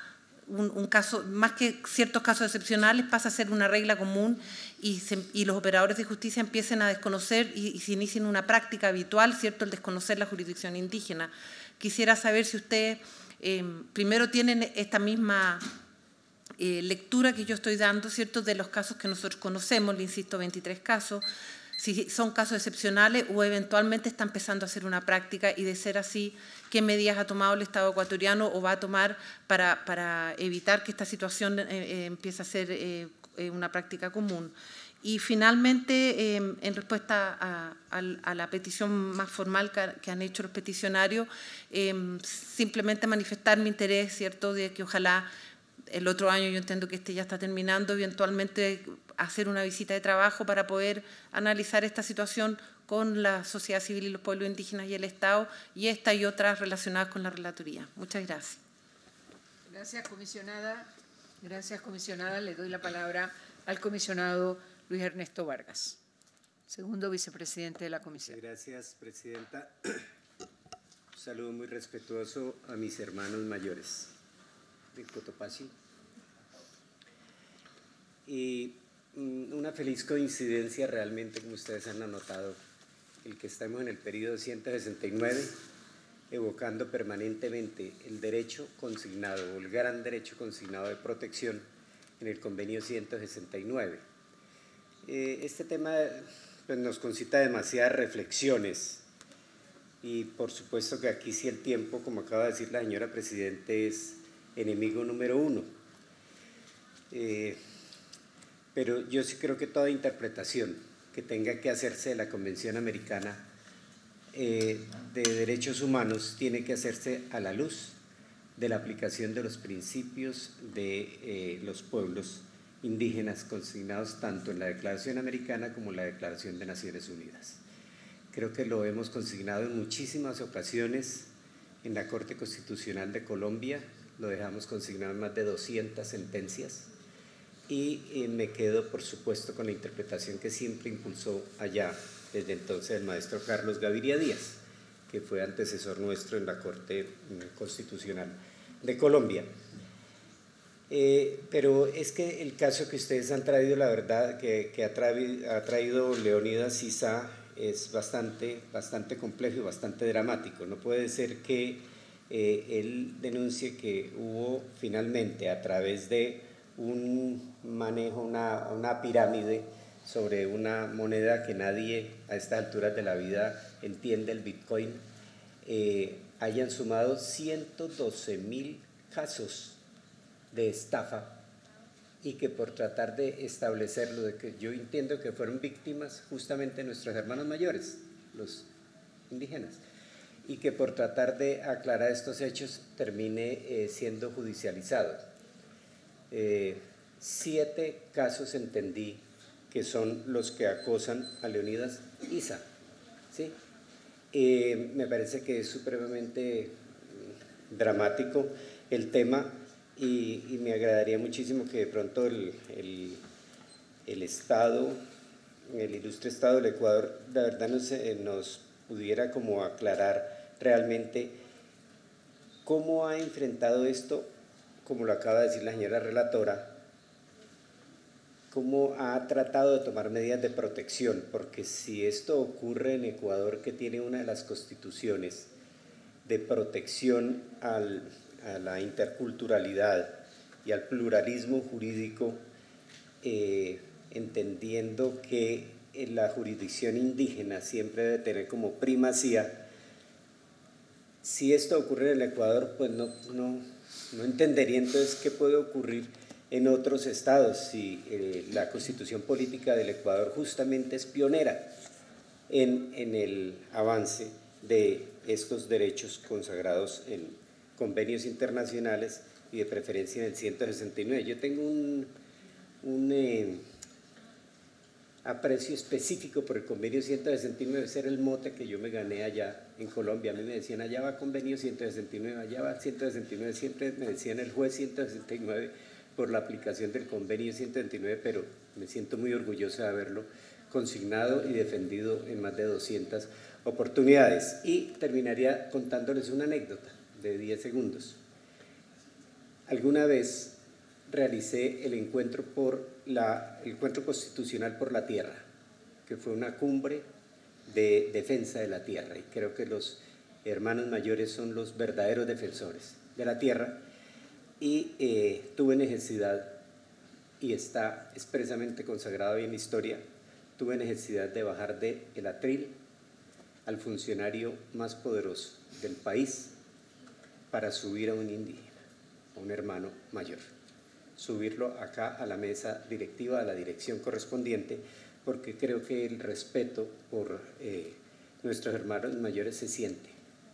un, caso, más que ciertos casos excepcionales, pasa a ser una regla común y, los operadores de justicia empiecen a desconocer y, se inicien una práctica habitual, ¿cierto?, el desconocer la jurisdicción indígena. Quisiera saber si ustedes em, primero tienen esta misma eh, lectura que yo estoy dando, ¿cierto?, de los casos que nosotros conocemos, le insisto, 23 casos, si son casos excepcionales o eventualmente está empezando a ser una práctica y de ser así, qué medidas ha tomado el Estado ecuatoriano o va a tomar para, para evitar que esta situación eh, eh, empiece a ser eh, una práctica común. Y finalmente, en respuesta a, la petición más formal que han hecho los peticionarios, simplemente manifestar mi interés, ¿cierto?, de que ojalá el otro año, yo entiendo que este ya está terminando, eventualmente hacer una visita de trabajo para poder analizar esta situación con la sociedad civil y los pueblos indígenas y el Estado, y esta y otras relacionadas con la Relatoría. Muchas gracias. Gracias, comisionada. Gracias, comisionada. Le doy la palabra al comisionado Luis Ernesto Vargas, segundo vicepresidente de la comisión. Gracias, presidenta. Un saludo muy respetuoso a mis hermanos mayores de Cotopaxi. Y Mm, una feliz coincidencia realmente, como ustedes han anotado, el que estamos en el periodo 169, evocando permanentemente el derecho consignado, o el gran derecho consignado de protección en el convenio 169. Eh, este tema pues, nos concita demasiadas reflexiones y por supuesto que aquí sí el tiempo, como acaba de decir la señora Presidente, es enemigo número uno. Eh, pero yo sí creo que toda interpretación que tenga que hacerse de la Convención Americana eh, de Derechos Humanos tiene que hacerse a la luz de la aplicación de los principios de eh, los pueblos indígenas consignados tanto en la Declaración Americana como en la Declaración de Naciones Unidas. Creo que lo hemos consignado en muchísimas ocasiones en la Corte Constitucional de Colombia, lo dejamos consignado en más de 200 sentencias y eh, me quedo, por supuesto, con la interpretación que siempre impulsó allá desde entonces el maestro Carlos Gaviria Díaz, que fue antecesor nuestro en la Corte mm, Constitucional de Colombia. Eh, pero es que el caso que ustedes han traído, la verdad, que, ha, traído, Leonidas Sisa es bastante, bastante complejo y bastante dramático. No puede ser que eh, él denuncie que hubo finalmente a través de un manejo, una, pirámide sobre una moneda que nadie a estas alturas de la vida entiende, el Bitcoin, eh, hayan sumado 112 mil casos de estafa y que por tratar de lo de que yo entiendo que fueron víctimas justamente nuestros hermanos mayores, los indígenas, y que por tratar de aclarar estos hechos termine eh, siendo judicializado. Eh, siete casos entendí que son los que acosan a Leonidas Isa. Eh, me parece que es supremamente mm, dramático el tema y, me agradaría muchísimo que de pronto el, Estado, el ilustre Estado del Ecuador, de verdad nos, nos pudiera como aclarar realmente cómo ha enfrentado esto como lo acaba de decir la señora relatora, cómo ha tratado de tomar medidas de protección, porque si esto ocurre en Ecuador, que tiene una de las constituciones de protección a la interculturalidad y al pluralismo jurídico, eh, entendiendo que la jurisdicción indígena siempre debe tener como primacía, si esto ocurre en el Ecuador, pues no, no, no entendería entonces qué puede ocurrir en otros estados si eh, la constitución política del Ecuador justamente es pionera en, el avance de estos derechos consagrados en convenios internacionales y de preferencia en el 169. Yo tengo un, eh, aprecio específico por el convenio 169, ese el mote que yo me gané allá en Colombia. A mí me decían, allá va convenio 169, allá va 169, siempre me decían el juez 169 por la aplicación del convenio 129, pero me siento muy orgulloso de haberlo consignado y defendido en más de 200 oportunidades. Y terminaría contándoles una anécdota de 10 segundos. Alguna vez realicé el encuentro, por la, el encuentro constitucional por la tierra, que fue una cumbre de defensa de la tierra y creo que los hermanos mayores son los verdaderos defensores de la tierra y eh, tuve necesidad y está expresamente consagrado en la historia tuve necesidad de bajar de el atril al funcionario más poderoso del país para subir a un indígena, a un hermano mayor subirlo acá a la mesa directiva, a la dirección correspondiente, porque creo que el respeto por eh, nuestros hermanos mayores se siente,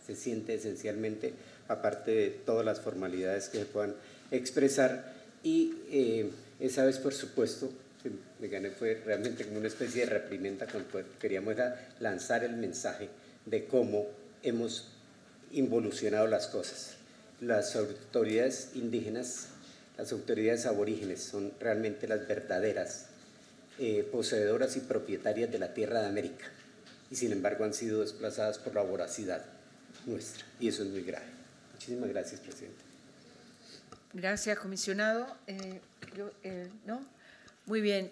se siente esencialmente, aparte de todas las formalidades que se puedan expresar. Y eh, esa vez, por supuesto, me gané fue realmente como una especie de reprimenda cuando Queríamos lanzar el mensaje de cómo hemos involucionado las cosas. Las autoridades indígenas, las autoridades aborígenes son realmente las verdaderas eh, poseedoras y propietarias de la tierra de América y sin embargo han sido desplazadas por la voracidad nuestra y eso es muy grave. Muchísimas gracias, presidente. Gracias, comisionado. Eh, yo, eh, ¿no? Muy bien,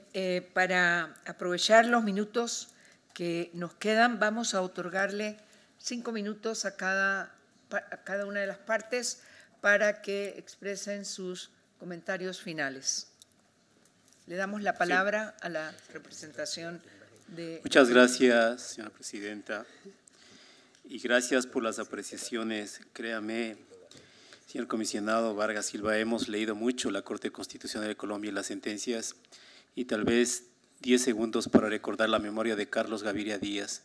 para aprovechar los minutos que nos quedan, vamos a otorgarle cinco minutos a cada, a cada una de las partes para que expresen sus comentarios finales. Le damos la palabra a la representación de... Muchas gracias, señora presidenta. Y gracias por las apreciaciones. Créame, señor comisionado Vargas Silva, hemos leído mucho la Corte Constitucional de Colombia y las sentencias, y tal vez 10 segundos para recordar la memoria de Carlos Gaviria Díaz,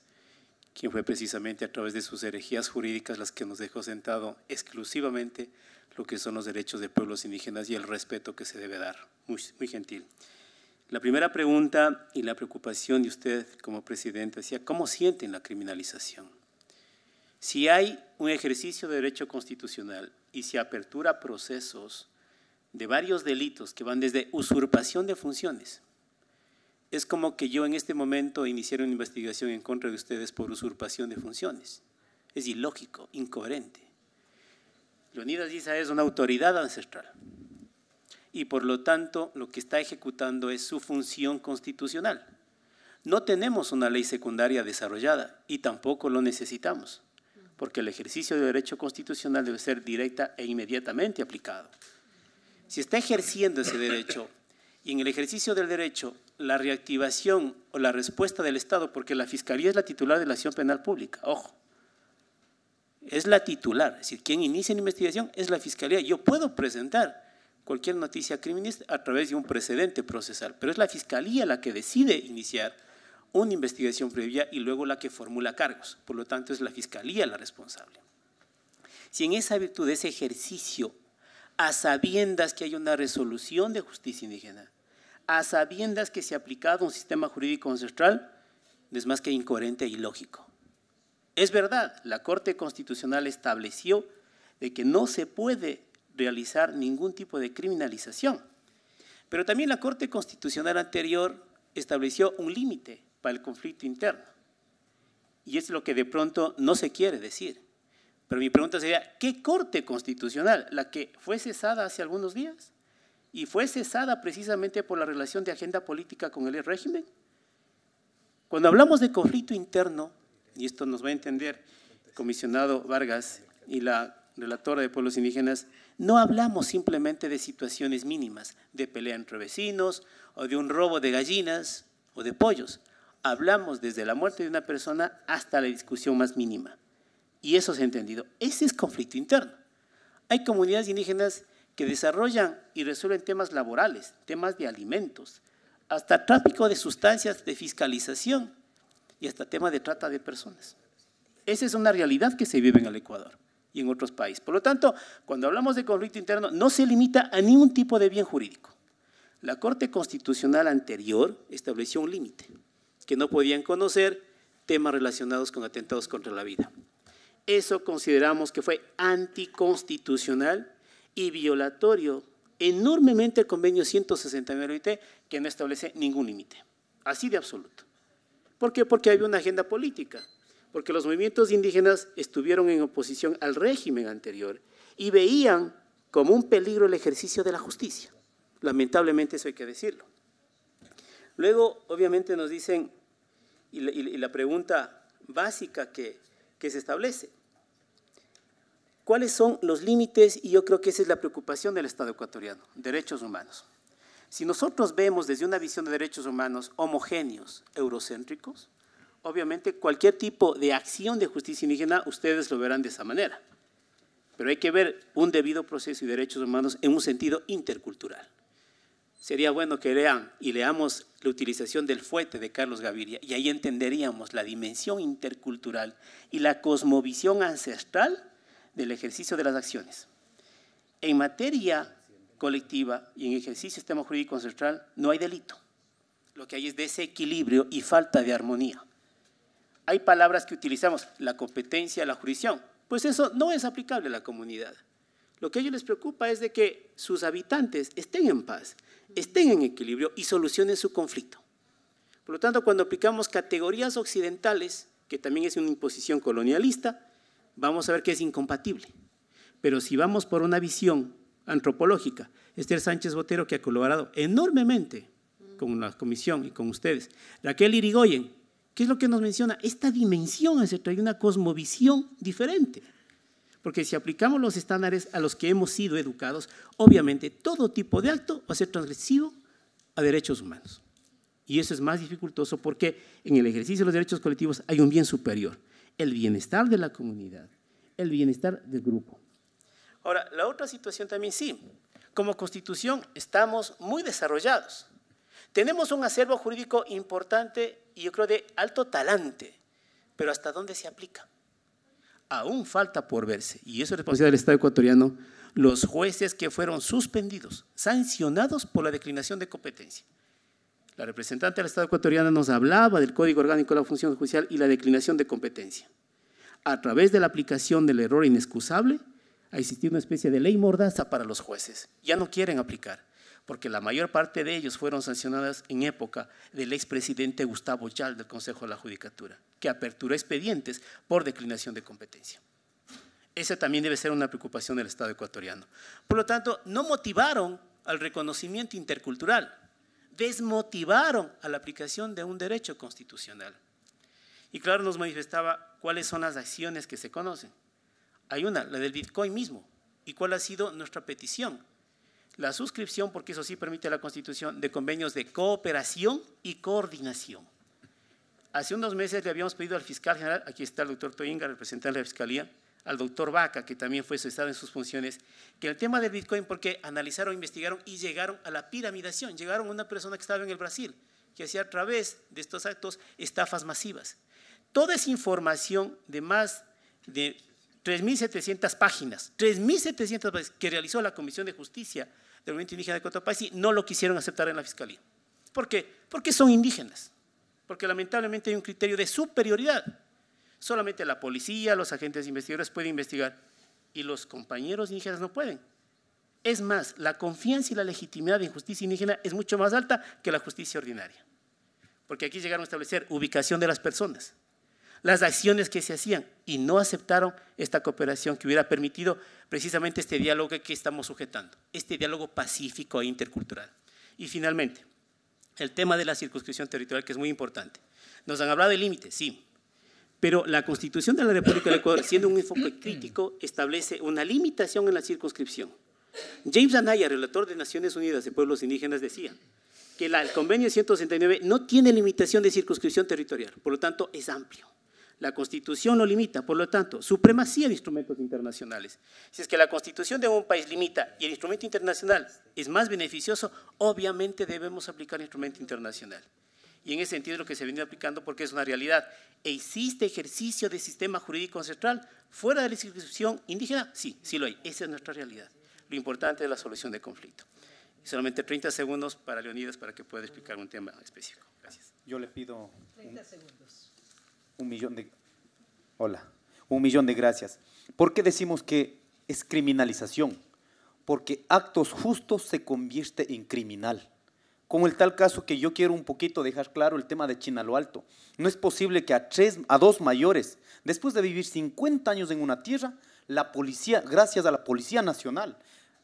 quien fue precisamente a través de sus herejías jurídicas las que nos dejó sentado exclusivamente lo que son los derechos de pueblos indígenas y el respeto que se debe dar. Muy, gentil. La primera pregunta y la preocupación de usted como presidente hacia ¿cómo sienten la criminalización? Si hay un ejercicio de derecho constitucional y se apertura procesos de varios delitos que van desde usurpación de funciones, es como que yo en este momento iniciara una investigación en contra de ustedes por usurpación de funciones. Es ilógico, incoherente. Leonidas Issa ah, es una autoridad ancestral y por lo tanto lo que está ejecutando es su función constitucional. No tenemos una ley secundaria desarrollada y tampoco lo necesitamos, porque el ejercicio de derecho constitucional debe ser directa e inmediatamente aplicado. Si está ejerciendo ese derecho y en el ejercicio del derecho la reactivación o la respuesta del Estado, porque la Fiscalía es la titular de la acción penal pública, ojo, es la titular, es decir, quien inicia la investigación es la fiscalía. Yo puedo presentar cualquier noticia criminal a través de un precedente procesal, pero es la fiscalía la que decide iniciar una investigación previa y luego la que formula cargos. Por lo tanto, es la fiscalía la responsable. Si en esa virtud, ese ejercicio, a sabiendas que hay una resolución de justicia indígena, a sabiendas que se ha aplicado un sistema jurídico ancestral, es más que incoherente e ilógico. Es verdad, la Corte Constitucional estableció de que no se puede realizar ningún tipo de criminalización, pero también la Corte Constitucional anterior estableció un límite para el conflicto interno. Y es lo que de pronto no se quiere decir. Pero mi pregunta sería, ¿qué Corte Constitucional? ¿La que fue cesada hace algunos días? ¿Y fue cesada precisamente por la relación de agenda política con el régimen? Cuando hablamos de conflicto interno, y esto nos va a entender comisionado Vargas y la relatora de pueblos indígenas, no hablamos simplemente de situaciones mínimas, de pelea entre vecinos o de un robo de gallinas o de pollos. Hablamos desde la muerte de una persona hasta la discusión más mínima. Y eso se ha entendido. Ese es conflicto interno. Hay comunidades indígenas que desarrollan y resuelven temas laborales, temas de alimentos, hasta tráfico de sustancias de fiscalización y hasta tema de trata de personas. Esa es una realidad que se vive en el Ecuador y en otros países. Por lo tanto, cuando hablamos de conflicto interno, no se limita a ningún tipo de bien jurídico. La Corte Constitucional anterior estableció un límite, que no podían conocer temas relacionados con atentados contra la vida. Eso consideramos que fue anticonstitucional y violatorio enormemente el convenio 169 que no establece ningún límite, así de absoluto. ¿Por qué? Porque había una agenda política, porque los movimientos indígenas estuvieron en oposición al régimen anterior y veían como un peligro el ejercicio de la justicia. Lamentablemente eso hay que decirlo. Luego, obviamente, nos dicen, y la, pregunta básica que se establece, ¿cuáles son los límites? Y yo creo que esa es la preocupación del Estado ecuatoriano, derechos humanos. Si nosotros vemos desde una visión de derechos humanos homogéneos, eurocéntricos, obviamente cualquier tipo de acción de justicia indígena ustedes lo verán de esa manera. Pero hay que ver un debido proceso y derechos humanos en un sentido intercultural. Sería bueno que lean y leamos la utilización del fuete de Carlos Gaviria y ahí entenderíamos la dimensión intercultural y la cosmovisión ancestral del ejercicio de las acciones. En materia colectiva y en ejercicio del sistema jurídico ancestral no hay delito. Lo que hay es desequilibrio y falta de armonía. Hay palabras que utilizamos, la competencia, la jurisdicción. Pues eso no es aplicable a la comunidad. Lo que a ellos les preocupa es de que sus habitantes estén en paz, estén en equilibrio y solucionen su conflicto. Por lo tanto, cuando aplicamos categorías occidentales, que también es una imposición colonialista, vamos a ver que es incompatible. Pero si vamos por una visión antropológica, Esther Sánchez Botero, que ha colaborado enormemente con la comisión y con ustedes. Raquel Irigoyen, ¿qué es lo que nos menciona? Esta dimensión, es hay una cosmovisión diferente. Porque si aplicamos los estándares a los que hemos sido educados, obviamente todo tipo de acto va a ser transgresivo a derechos humanos. Y eso es más dificultoso porque en el ejercicio de los derechos colectivos hay un bien superior, el bienestar de la comunidad, el bienestar del grupo. Ahora, la otra situación también sí. Como constitución estamos muy desarrollados. Tenemos un acervo jurídico importante y yo creo de alto talante, pero ¿hasta dónde se aplica? Aún falta por verse, y eso es responsabilidad del Estado ecuatoriano, los jueces que fueron suspendidos, sancionados por la declinación de competencia. La representante del Estado ecuatoriano nos hablaba del Código Orgánico de la Función Judicial y la declinación de competencia. A través de la aplicación del error inexcusable, ha existir una especie de ley mordaza para los jueces. Ya no quieren aplicar, porque la mayor parte de ellos fueron sancionadas en época del expresidente Gustavo Yal del Consejo de la Judicatura, que aperturó expedientes por declinación de competencia. Esa también debe ser una preocupación del Estado ecuatoriano. Por lo tanto, no motivaron al reconocimiento intercultural, desmotivaron a la aplicación de un derecho constitucional. Y claro, nos manifestaba cuáles son las acciones que se conocen. Hay una, la del Bitcoin mismo. ¿Y cuál ha sido nuestra petición? La suscripción, porque eso sí permite la Constitución, de convenios de cooperación y coordinación. Hace unos meses le habíamos pedido al fiscal general, aquí está el doctor Toinga, representante de la Fiscalía, al doctor Vaca, que también fue cesado en sus funciones, que el tema del Bitcoin, porque analizaron, investigaron y llegaron a la piramidación, llegaron a una persona que estaba en el Brasil, que hacía a través de estos actos estafas masivas. Toda esa información de más de 3.700 páginas, 3.700 páginas que realizó la Comisión de Justicia del Movimiento Indígena de Cotopaxi, no lo quisieron aceptar en la Fiscalía. ¿Por qué? Porque son indígenas, porque lamentablemente hay un criterio de superioridad. Solamente la policía, los agentes investigadores pueden investigar y los compañeros indígenas no pueden. Es más, la confianza y la legitimidad de justicia indígena es mucho más alta que la justicia ordinaria, porque aquí llegaron a establecer ubicación de las personas, las acciones que se hacían y no aceptaron esta cooperación que hubiera permitido precisamente este diálogo que estamos sujetando, este diálogo pacífico e intercultural. Y finalmente, el tema de la circunscripción territorial, que es muy importante. Nos han hablado de límites, sí, pero la Constitución de la República del Ecuador, siendo un enfoque [CLEARS THROAT] crítico, establece una limitación en la circunscripción. James Anaya, relator de Naciones Unidas de Pueblos Indígenas, decía que el convenio 169 no tiene limitación de circunscripción territorial, por lo tanto es amplio. La Constitución no limita, por lo tanto, supremacía de instrumentos internacionales. Si es que la Constitución de un país limita y el instrumento internacional es más beneficioso, obviamente debemos aplicar el instrumento internacional. Y en ese sentido es lo que se viene aplicando porque es una realidad. ¿Existe ejercicio de sistema jurídico ancestral fuera de la institución indígena? Sí, sí lo hay. Esa es nuestra realidad. Lo importante es la solución de conflicto. Solamente 30 segundos para Leonidas para que pueda explicar un tema específico. Gracias. Yo le pido… 30 segundos un millón de... Hola, un millón de gracias. ¿Por qué decimos que es criminalización? Porque actos justos se convierte en criminal. Como el tal caso que yo quiero un poquito dejar claro el tema de China lo Alto. No es posible que a, tres, a dos mayores, después de vivir 50 años en una tierra, la policía, gracias a la Policía Nacional,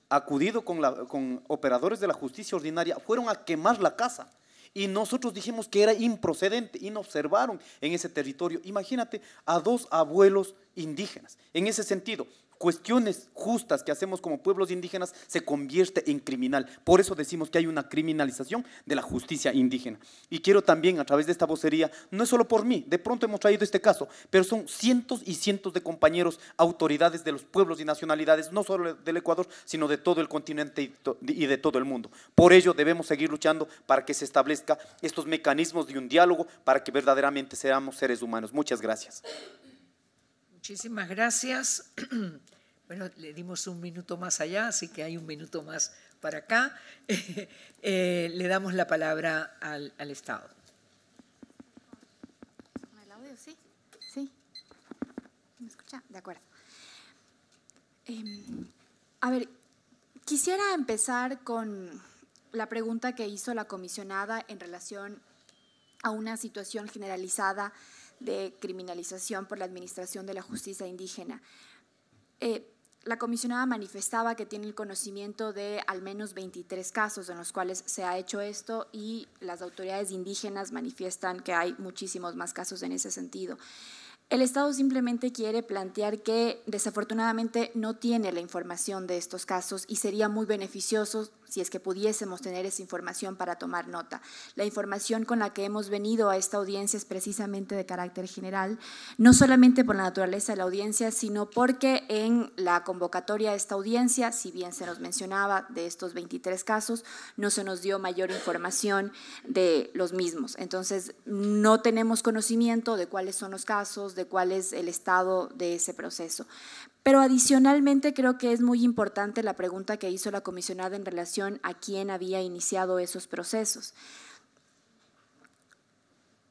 acudido con, con operadores de la justicia ordinaria, fueron a quemar la casa y nosotros dijimos que era improcedente y no observaron en ese territorio. Imagínate a dos abuelos indígenas. En ese sentido, cuestiones justas que hacemos como pueblos indígenas se convierte en criminal. Por eso decimos que hay una criminalización de la justicia indígena. Y quiero también a través de esta vocería, no es solo por mí, de pronto hemos traído este caso, pero son cientos y cientos de compañeros, autoridades de los pueblos y nacionalidades, no solo del Ecuador, sino de todo el continente y de todo el mundo. Por ello debemos seguir luchando para que se establezca estos mecanismos de un diálogo para que verdaderamente seamos seres humanos. Muchas gracias. Muchísimas gracias. [CLEARS THROAT] Bueno, le dimos un minuto más allá, así que hay un minuto más para acá. [LAUGHS] Eh, le damos la palabra al, al Estado. ¿El audio? ¿Sí? ¿Sí? ¿Me escucha? De acuerdo. Em, a ver, quisiera empezar con la pregunta que hizo la comisionada en relación a una situación generalizada de criminalización por la Administración de la Justicia Indígena. Eh, la comisionada manifestaba que tiene el conocimiento de al menos 23 casos en los cuales se ha hecho esto y las autoridades indígenas manifiestan que hay muchísimos más casos en ese sentido. El Estado simplemente quiere plantear que desafortunadamente no tiene la información de estos casos y sería muy beneficioso si es que pudiésemos tener esa información para tomar nota. La información con la que hemos venido a esta audiencia es precisamente de carácter general, no solamente por la naturaleza de la audiencia, sino porque en la convocatoria de esta audiencia, si bien se nos mencionaba de estos 23 casos, no se nos dio mayor información de los mismos. Entonces, no tenemos conocimiento de cuáles son los casos, de cuál es el estado de ese proceso. Pero adicionalmente creo que es muy importante la pregunta que hizo la comisionada en relación a quién había iniciado esos procesos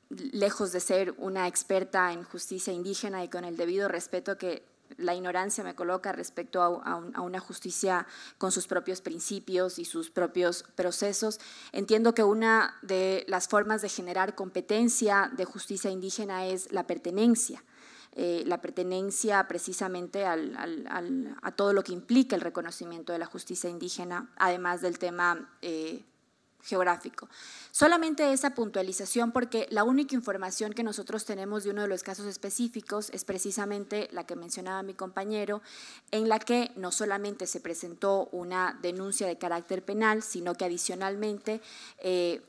lejos de ser una experta en justicia indígena y con el debido respeto que la ignorancia me coloca respecto a, una justicia con sus propios principios y sus propios procesos. Entiendo que una de las formas de generar competencia de justicia indígena es la pertenencia. Eh, la pertenencia precisamente a todo lo que implica el reconocimiento de la justicia indígena, además del tema eh, geográfico. Solamente esa puntualización, porque la única información que nosotros tenemos de uno de los casos específicos es precisamente la que mencionaba mi compañero, en la que no solamente se presentó una denuncia de carácter penal, sino que adicionalmente... Eh,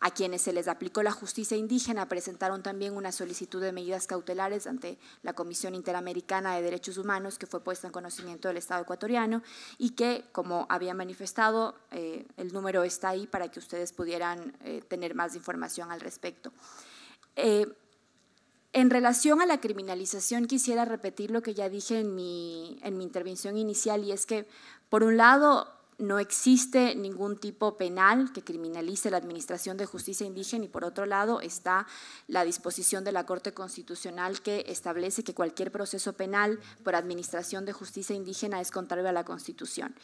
a quienes se les aplicó la justicia indígena presentaron también una solicitud de medidas cautelares ante la Comisión Interamericana de Derechos Humanos que fue puesta en conocimiento del Estado ecuatoriano y que, como había manifestado, eh, el número está ahí para que ustedes pudieran eh, tener más información al respecto. Eh, en relación a la criminalización, quisiera repetir lo que ya dije en mi, en mi intervención inicial y es que, por un lado, no existe ningún tipo penal que criminalice la administración de justicia indígena y por otro lado está la disposición de la Corte Constitucional que establece que cualquier proceso penal por administración de justicia indígena es contrario a la Constitución.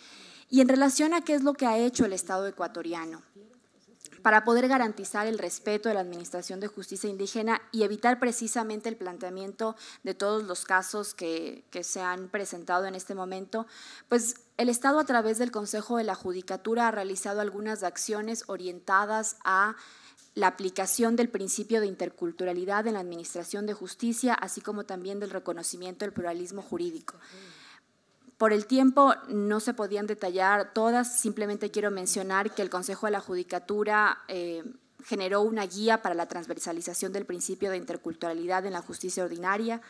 Y en relación a qué es lo que ha hecho el Estado ecuatoriano, para poder garantizar el respeto de la Administración de Justicia Indígena y evitar precisamente el planteamiento de todos los casos que, se han presentado en este momento, pues el Estado a través del Consejo de la Judicatura ha realizado algunas acciones orientadas a la aplicación del principio de interculturalidad en la Administración de Justicia, así como también del reconocimiento del pluralismo jurídico. Por el tiempo no se podían detallar todas, simplemente quiero mencionar que el Consejo de la Judicatura eh, generó una guía para la transversalización del principio de interculturalidad en la justicia ordinaria.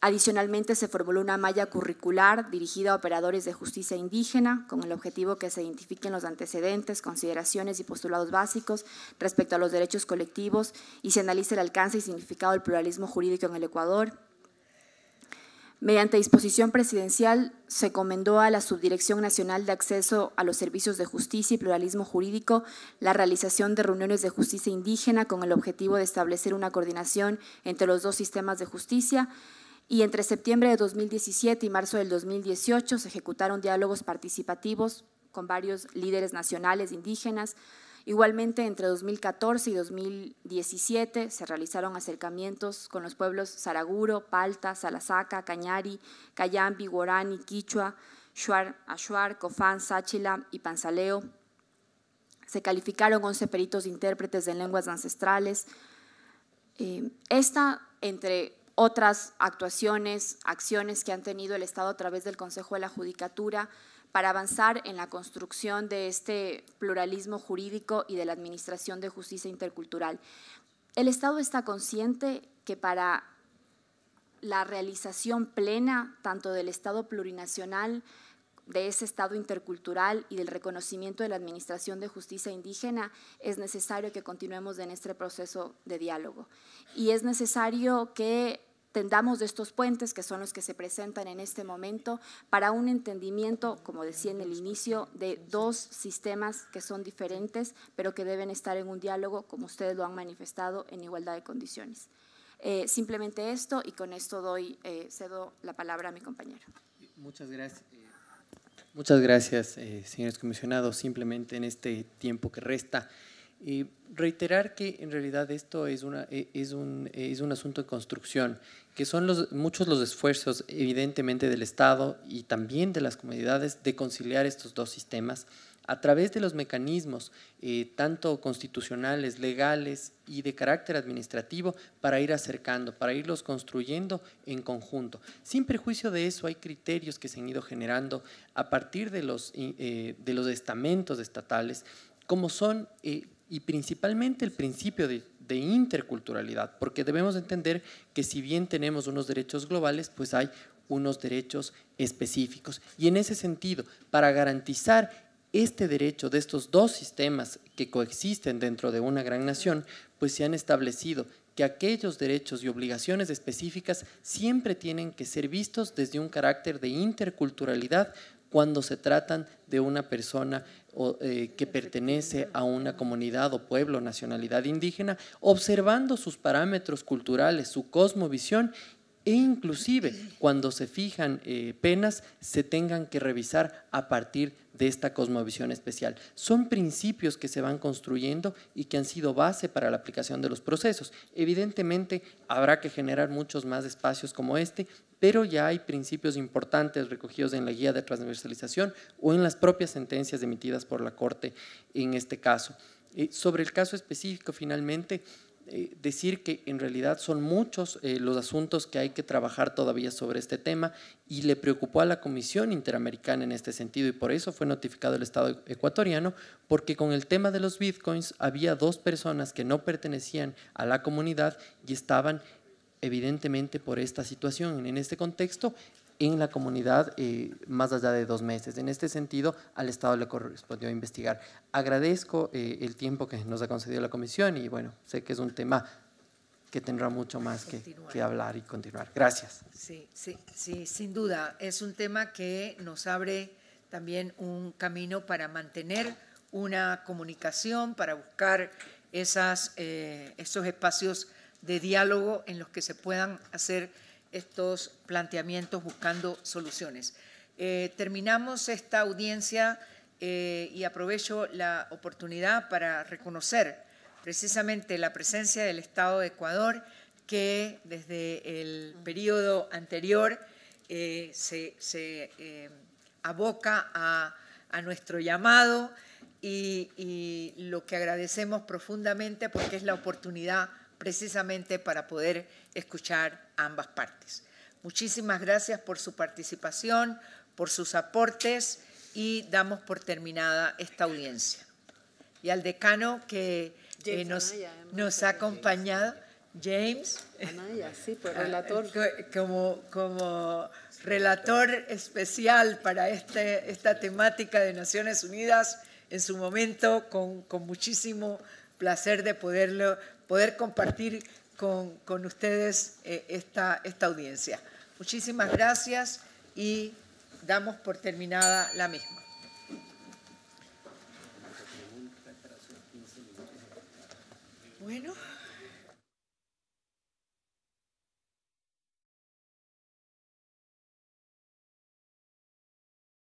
Adicionalmente, se formuló una malla curricular dirigida a operadores de justicia indígena con el objetivo que se identifiquen los antecedentes, consideraciones y postulados básicos respecto a los derechos colectivos y se analice el alcance y significado del pluralismo jurídico en el Ecuador. Mediante disposición presidencial, se comendó a la Subdirección Nacional de Acceso a los Servicios de Justicia y Pluralismo Jurídico la realización de reuniones de justicia indígena con el objetivo de establecer una coordinación entre los dos sistemas de justicia y entre septiembre de 2017 y marzo del 2018 se ejecutaron diálogos participativos con varios líderes nacionales indígenas, Igualmente, entre 2014 y 2017 se realizaron acercamientos con los pueblos Saraguro, Palta, Salasaca, Cañari, Cayambi, Guarani, Quichua, Shuar, Ashuar, Cofán, Sáchila y Panzaleo. Se calificaron 11 peritos intérpretes de lenguas ancestrales. Eh, esta, entre otras actuaciones, acciones que han tenido el Estado a través del Consejo de la Judicatura, para avanzar en la construcción de este pluralismo jurídico y de la administración de justicia intercultural. El Estado está consciente que para la realización plena tanto del Estado plurinacional, de ese Estado intercultural y del reconocimiento de la Administración de Justicia Indígena, es necesario que continuemos en este proceso de diálogo. Y es necesario que tendamos de estos puentes, que son los que se presentan en este momento, para un entendimiento, como decía en el inicio, de dos sistemas que son diferentes, pero que deben estar en un diálogo, como ustedes lo han manifestado, en igualdad de condiciones. Eh, simplemente esto, y con esto doy, eh, cedo la palabra a mi compañero. Muchas gracias. Eh, muchas gracias, señores comisionados. Simplemente en este tiempo que resta, reiterar que en realidad esto es, un, es un asunto de construcción que son muchos los esfuerzos, evidentemente, del Estado y también de las comunidades de conciliar estos dos sistemas a través de los mecanismos, eh, tanto constitucionales, legales y de carácter administrativo, para ir acercando, para irlos construyendo en conjunto. Sin perjuicio de eso, hay criterios que se han ido generando a partir de los, eh, de los estamentos estatales, como son, eh, y principalmente el principio de de interculturalidad, porque debemos entender que si bien tenemos unos derechos globales, pues hay unos derechos específicos. Y en ese sentido, para garantizar este derecho de estos dos sistemas que coexisten dentro de una gran nación, pues se han establecido que aquellos derechos y obligaciones específicas siempre tienen que ser vistos desde un carácter de interculturalidad cuando se tratan de una persona eh, que pertenece a una comunidad o pueblo, nacionalidad indígena, observando sus parámetros culturales, su cosmovisión e inclusive cuando se fijan eh, penas se tengan que revisar a partir de esta cosmovisión especial. Son principios que se van construyendo y que han sido base para la aplicación de los procesos. Evidentemente habrá que generar muchos más espacios como este pero ya hay principios importantes recogidos en la guía de transversalización o en las propias sentencias emitidas por la Corte en este caso. Eh, sobre el caso específico, finalmente, eh, decir que en realidad son muchos eh, los asuntos que hay que trabajar todavía sobre este tema y le preocupó a la Comisión Interamericana en este sentido y por eso fue notificado el Estado ecuatoriano porque con el tema de los bitcoins había dos personas que no pertenecían a la comunidad y estaban evidentemente por esta situación, en este contexto, en la comunidad eh, más allá de dos meses. En este sentido, al Estado le correspondió investigar. Agradezco eh, el tiempo que nos ha concedido la comisión y bueno, sé que es un tema que tendrá mucho más que, hablar y continuar. Gracias. Sí, sí, sí, sin duda. Es un tema que nos abre también un camino para mantener una comunicación, para buscar esas, eh, esos espacios de diálogo en los que se puedan hacer estos planteamientos buscando soluciones. Eh, terminamos esta audiencia eh, y aprovecho la oportunidad para reconocer precisamente la presencia del Estado de Ecuador que desde el periodo anterior eh, se, aboca a, nuestro llamado y lo que agradecemos profundamente porque es la oportunidad precisamente para poder escuchar ambas partes. Muchísimas gracias por su participación, por sus aportes y damos por terminada esta audiencia. Y al decano que eh, nos, ha acompañado, James, pues, ah, como, como relator especial para este, esta temática de Naciones Unidas, en su momento con, con muchísimo placer de poderlo poder compartir con, ustedes eh, esta, esta audiencia. Muchísimas gracias y damos por terminada la misma. Bueno.